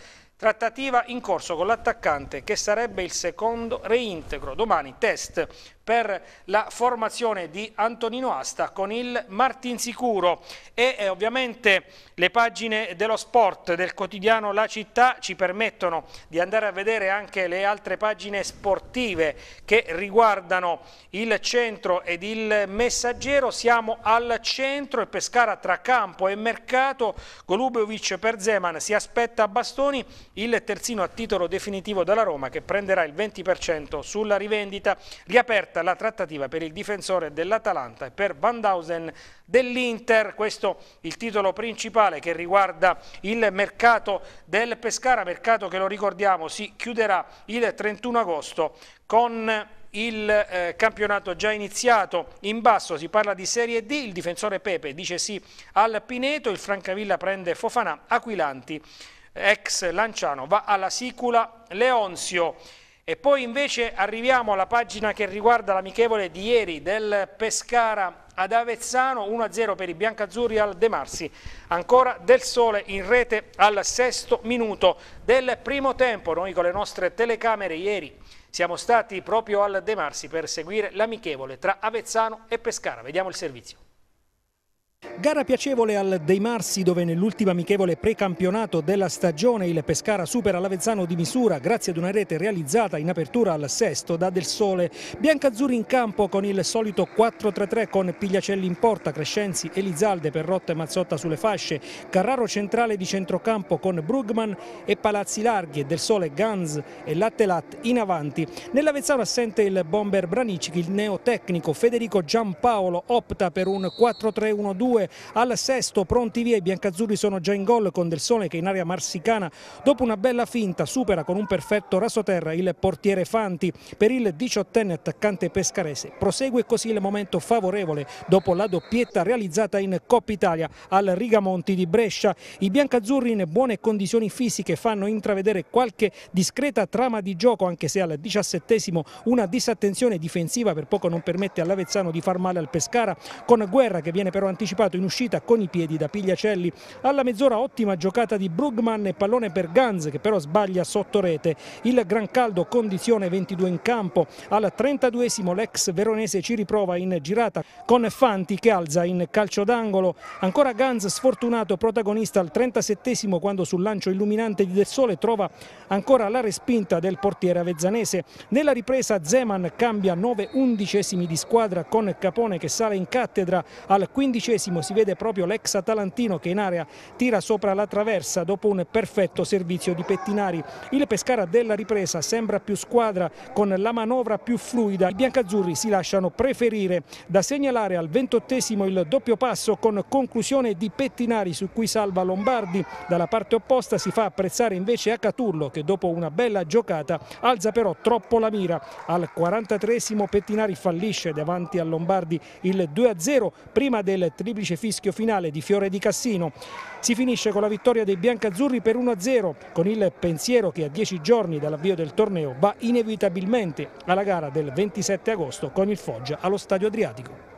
Trattativa in corso con l'attaccante che sarebbe il secondo reintegro. Domani test per la formazione di Antonino Asta con il Martinsicuro e eh, ovviamente le pagine dello sport del quotidiano La Città ci permettono di andare a vedere anche le altre pagine sportive che riguardano il centro ed il messaggero, siamo al centro e Pescara tra campo e mercato, Golubovic per Zeman si aspetta a bastoni il terzino a titolo definitivo dalla Roma che prenderà il 20% sulla rivendita riaperta aperta la trattativa per il difensore dell'Atalanta e per Van Bandhausen dell'Inter. Questo il titolo principale che riguarda il mercato del Pescara, mercato che lo ricordiamo si chiuderà il 31 agosto con il eh, campionato già iniziato in basso si parla di Serie D il difensore Pepe dice sì al Pineto il Francavilla prende Fofanà Aquilanti ex Lanciano va alla Sicula Leonzio e poi invece arriviamo alla pagina che riguarda l'amichevole di ieri del Pescara ad Avezzano, 1-0 per i biancazzurri al De Marsi, ancora del sole in rete al sesto minuto del primo tempo. Noi con le nostre telecamere ieri siamo stati proprio al De Marsi per seguire l'amichevole tra Avezzano e Pescara. Vediamo il servizio. Gara piacevole al Dei Marsi dove nell'ultimo amichevole precampionato della stagione il Pescara supera l'Avezzano di misura grazie ad una rete realizzata in apertura al sesto da Del Sole. Biancazzurri in campo con il solito 4-3-3 con Pigliacelli in porta, Crescenzi, e Lizalde per Rotta e Mazzotta sulle fasce, Carraro centrale di centrocampo con Brugman e Palazzi Larghi e Del Sole Gans e Latte Lattelat in avanti. Nell'Avezzano assente il bomber Branicchi, il neotecnico Federico Giampaolo opta per un 4-3-1-2 2 al sesto, pronti via, i biancazzurri sono già in gol con Del Sole che in area marsicana dopo una bella finta supera con un perfetto raso terra il portiere Fanti per il diciottenne attaccante pescarese. Prosegue così il momento favorevole dopo la doppietta realizzata in Coppa Italia al Rigamonti di Brescia. I biancazzurri in buone condizioni fisiche fanno intravedere qualche discreta trama di gioco anche se al diciassettesimo una disattenzione difensiva per poco non permette all'Avezzano di far male al Pescara con Guerra che viene però anticipato giocato in uscita con i piedi da Pigliacelli. Alla mezz'ora ottima giocata di Brugman e pallone per Ganz che però sbaglia sotto rete. Il Gran Caldo condizione 22 in campo. Al 32esimo l'ex veronese ci riprova in girata con Fanti che alza in calcio d'angolo. Ancora Ganz sfortunato protagonista al 37esimo quando sul lancio illuminante di Del Sole trova ancora la respinta del portiere avezzanese. Nella ripresa Zeman cambia 9 undicesimi di squadra con Capone che sale in cattedra al quindicesimo all'ultimo si vede proprio l'ex Atalantino che in area tira sopra la traversa dopo un perfetto servizio di Pettinari. Il Pescara della ripresa sembra più squadra con la manovra più fluida. I biancazzurri si lasciano preferire. Da segnalare al ventottesimo il doppio passo con conclusione di Pettinari su cui salva Lombardi. Dalla parte opposta si fa apprezzare invece Acaturlo che dopo una bella giocata alza però troppo la mira. Al 43 Pettinari fallisce davanti a Lombardi il 2-0 prima del triplete triplice fischio finale di Fiore di Cassino. Si finisce con la vittoria dei biancazzurri per 1-0, con il pensiero che a dieci giorni dall'avvio del torneo va inevitabilmente alla gara del 27 agosto con il Foggia allo Stadio Adriatico.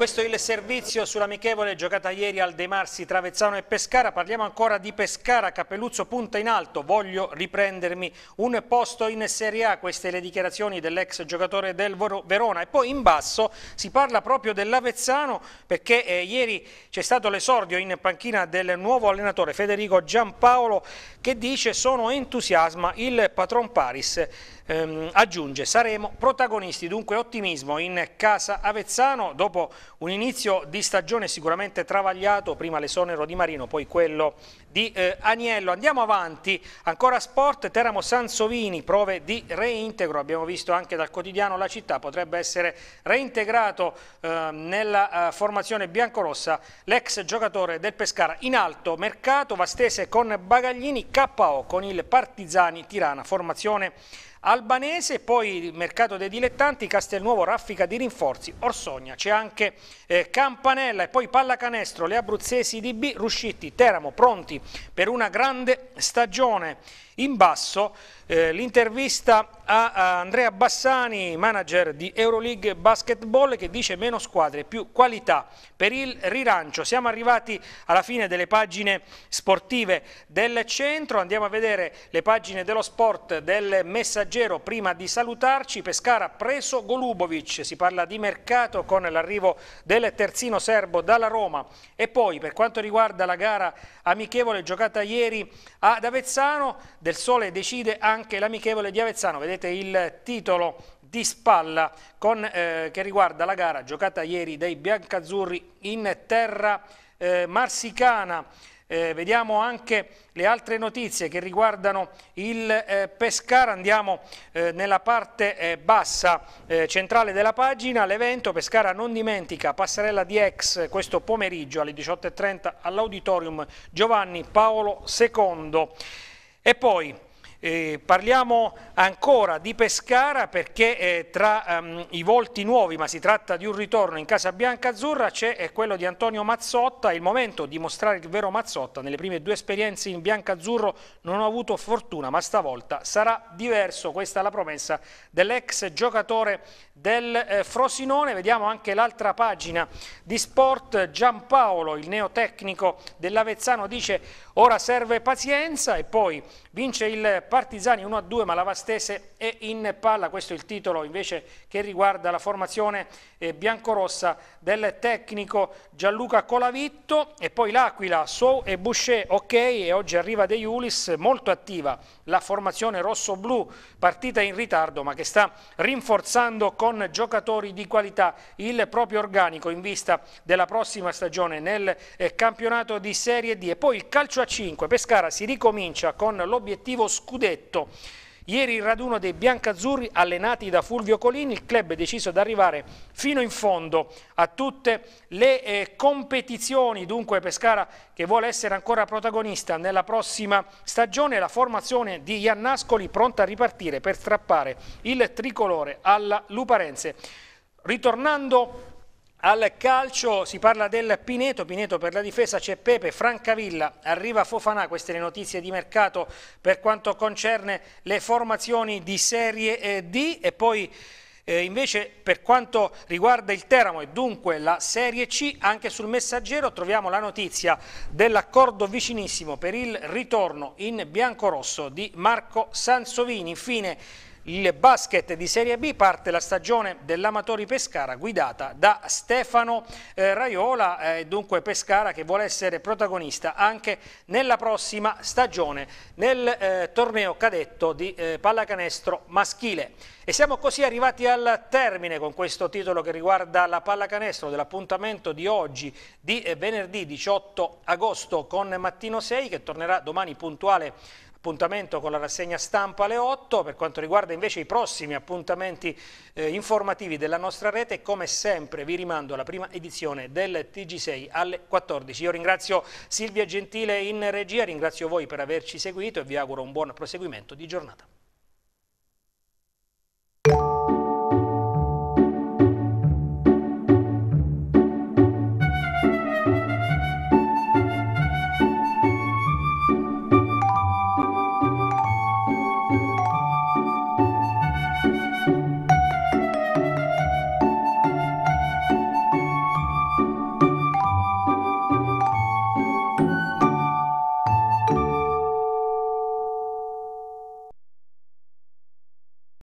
Questo è il servizio sull'amichevole giocata ieri al De Marsi, Travezzano e Pescara. Parliamo ancora di Pescara, Capelluzzo punta in alto, voglio riprendermi un posto in Serie A. Queste le dichiarazioni dell'ex giocatore del Verona. E poi in basso si parla proprio dell'Avezzano perché eh, ieri c'è stato l'esordio in panchina del nuovo allenatore Federico Giampaolo che dice sono entusiasma il patron Paris ehm, aggiunge saremo protagonisti, dunque ottimismo in casa Avezzano dopo un inizio di stagione sicuramente travagliato, prima l'esonero di Marino, poi quello di eh, Agnello. Andiamo avanti, ancora sport, Teramo Sansovini, prove di reintegro, abbiamo visto anche dal quotidiano La Città, potrebbe essere reintegrato eh, nella eh, formazione biancorossa l'ex giocatore del Pescara. In alto, mercato, Vastese con Bagaglini, KO con il Partizani Tirana, formazione Albanese, poi mercato dei dilettanti, Castelnuovo raffica di rinforzi, Orsogna, c'è anche eh, Campanella e poi Pallacanestro, le abruzzesi di B, Ruscitti, Teramo pronti per una grande stagione in basso. Eh, l'intervista a, a Andrea Bassani, manager di Euroleague Basketball, che dice meno squadre, più qualità per il rilancio. Siamo arrivati alla fine delle pagine sportive del centro, andiamo a vedere le pagine dello sport del messaggero prima di salutarci. Pescara preso Golubovic, si parla di mercato con l'arrivo del terzino serbo dalla Roma e poi per quanto riguarda la gara amichevole giocata ieri ad Avezzano, Del Sole decide anche anche l'amichevole di Avezzano, vedete il titolo di spalla con, eh, che riguarda la gara giocata ieri dai biancazzurri in terra eh, marsicana. Eh, vediamo anche le altre notizie che riguardano il eh, Pescara, andiamo eh, nella parte eh, bassa eh, centrale della pagina, l'evento Pescara non dimentica, passerella di ex questo pomeriggio alle 18.30 all'auditorium Giovanni Paolo II. E poi eh, parliamo ancora di Pescara perché eh, tra ehm, i volti nuovi, ma si tratta di un ritorno in Casa Bianca Azzurra, c'è quello di Antonio Mazzotta, il momento di mostrare il vero Mazzotta, nelle prime due esperienze in Bianca Azzurro non ho avuto fortuna, ma stavolta sarà diverso, questa è la promessa dell'ex giocatore del eh, Frosinone, vediamo anche l'altra pagina di sport, Giampaolo, il neotecnico dell'Avezzano, dice ora serve pazienza e poi vince il Partizani 1-2 ma la Vastese è in palla, questo è il titolo invece che riguarda la formazione eh, biancorossa del tecnico Gianluca Colavitto e poi l'Aquila, Sou e Boucher ok e oggi arriva De Iulis molto attiva la formazione rosso-blu, partita in ritardo ma che sta rinforzando con giocatori di qualità il proprio organico in vista della prossima stagione nel eh, campionato di Serie D. E poi il calcio a 5, Pescara si ricomincia con l'obiettivo scudetto Ieri il raduno dei biancazzurri allenati da Fulvio Colini, il club è deciso ad arrivare fino in fondo a tutte le eh, competizioni, dunque Pescara che vuole essere ancora protagonista nella prossima stagione, la formazione di Iannascoli pronta a ripartire per strappare il tricolore alla Luparense. Ritornando al calcio si parla del Pineto, Pineto per la difesa c'è Pepe, Francavilla, arriva Fofanà, queste le notizie di mercato per quanto concerne le formazioni di Serie D e poi eh, invece per quanto riguarda il Teramo e dunque la Serie C, anche sul messaggero troviamo la notizia dell'accordo vicinissimo per il ritorno in biancorosso di Marco Sansovini. Infine il basket di Serie B parte la stagione dell'Amatori Pescara guidata da Stefano eh, Raiola eh, dunque Pescara che vuole essere protagonista anche nella prossima stagione nel eh, torneo cadetto di eh, pallacanestro maschile e siamo così arrivati al termine con questo titolo che riguarda la pallacanestro dell'appuntamento di oggi di eh, venerdì 18 agosto con Mattino 6 che tornerà domani puntuale appuntamento con la rassegna stampa alle 8. Per quanto riguarda invece i prossimi appuntamenti eh, informativi della nostra rete, come sempre vi rimando alla prima edizione del TG6 alle 14. Io ringrazio Silvia Gentile in regia, ringrazio voi per averci seguito e vi auguro un buon proseguimento di giornata.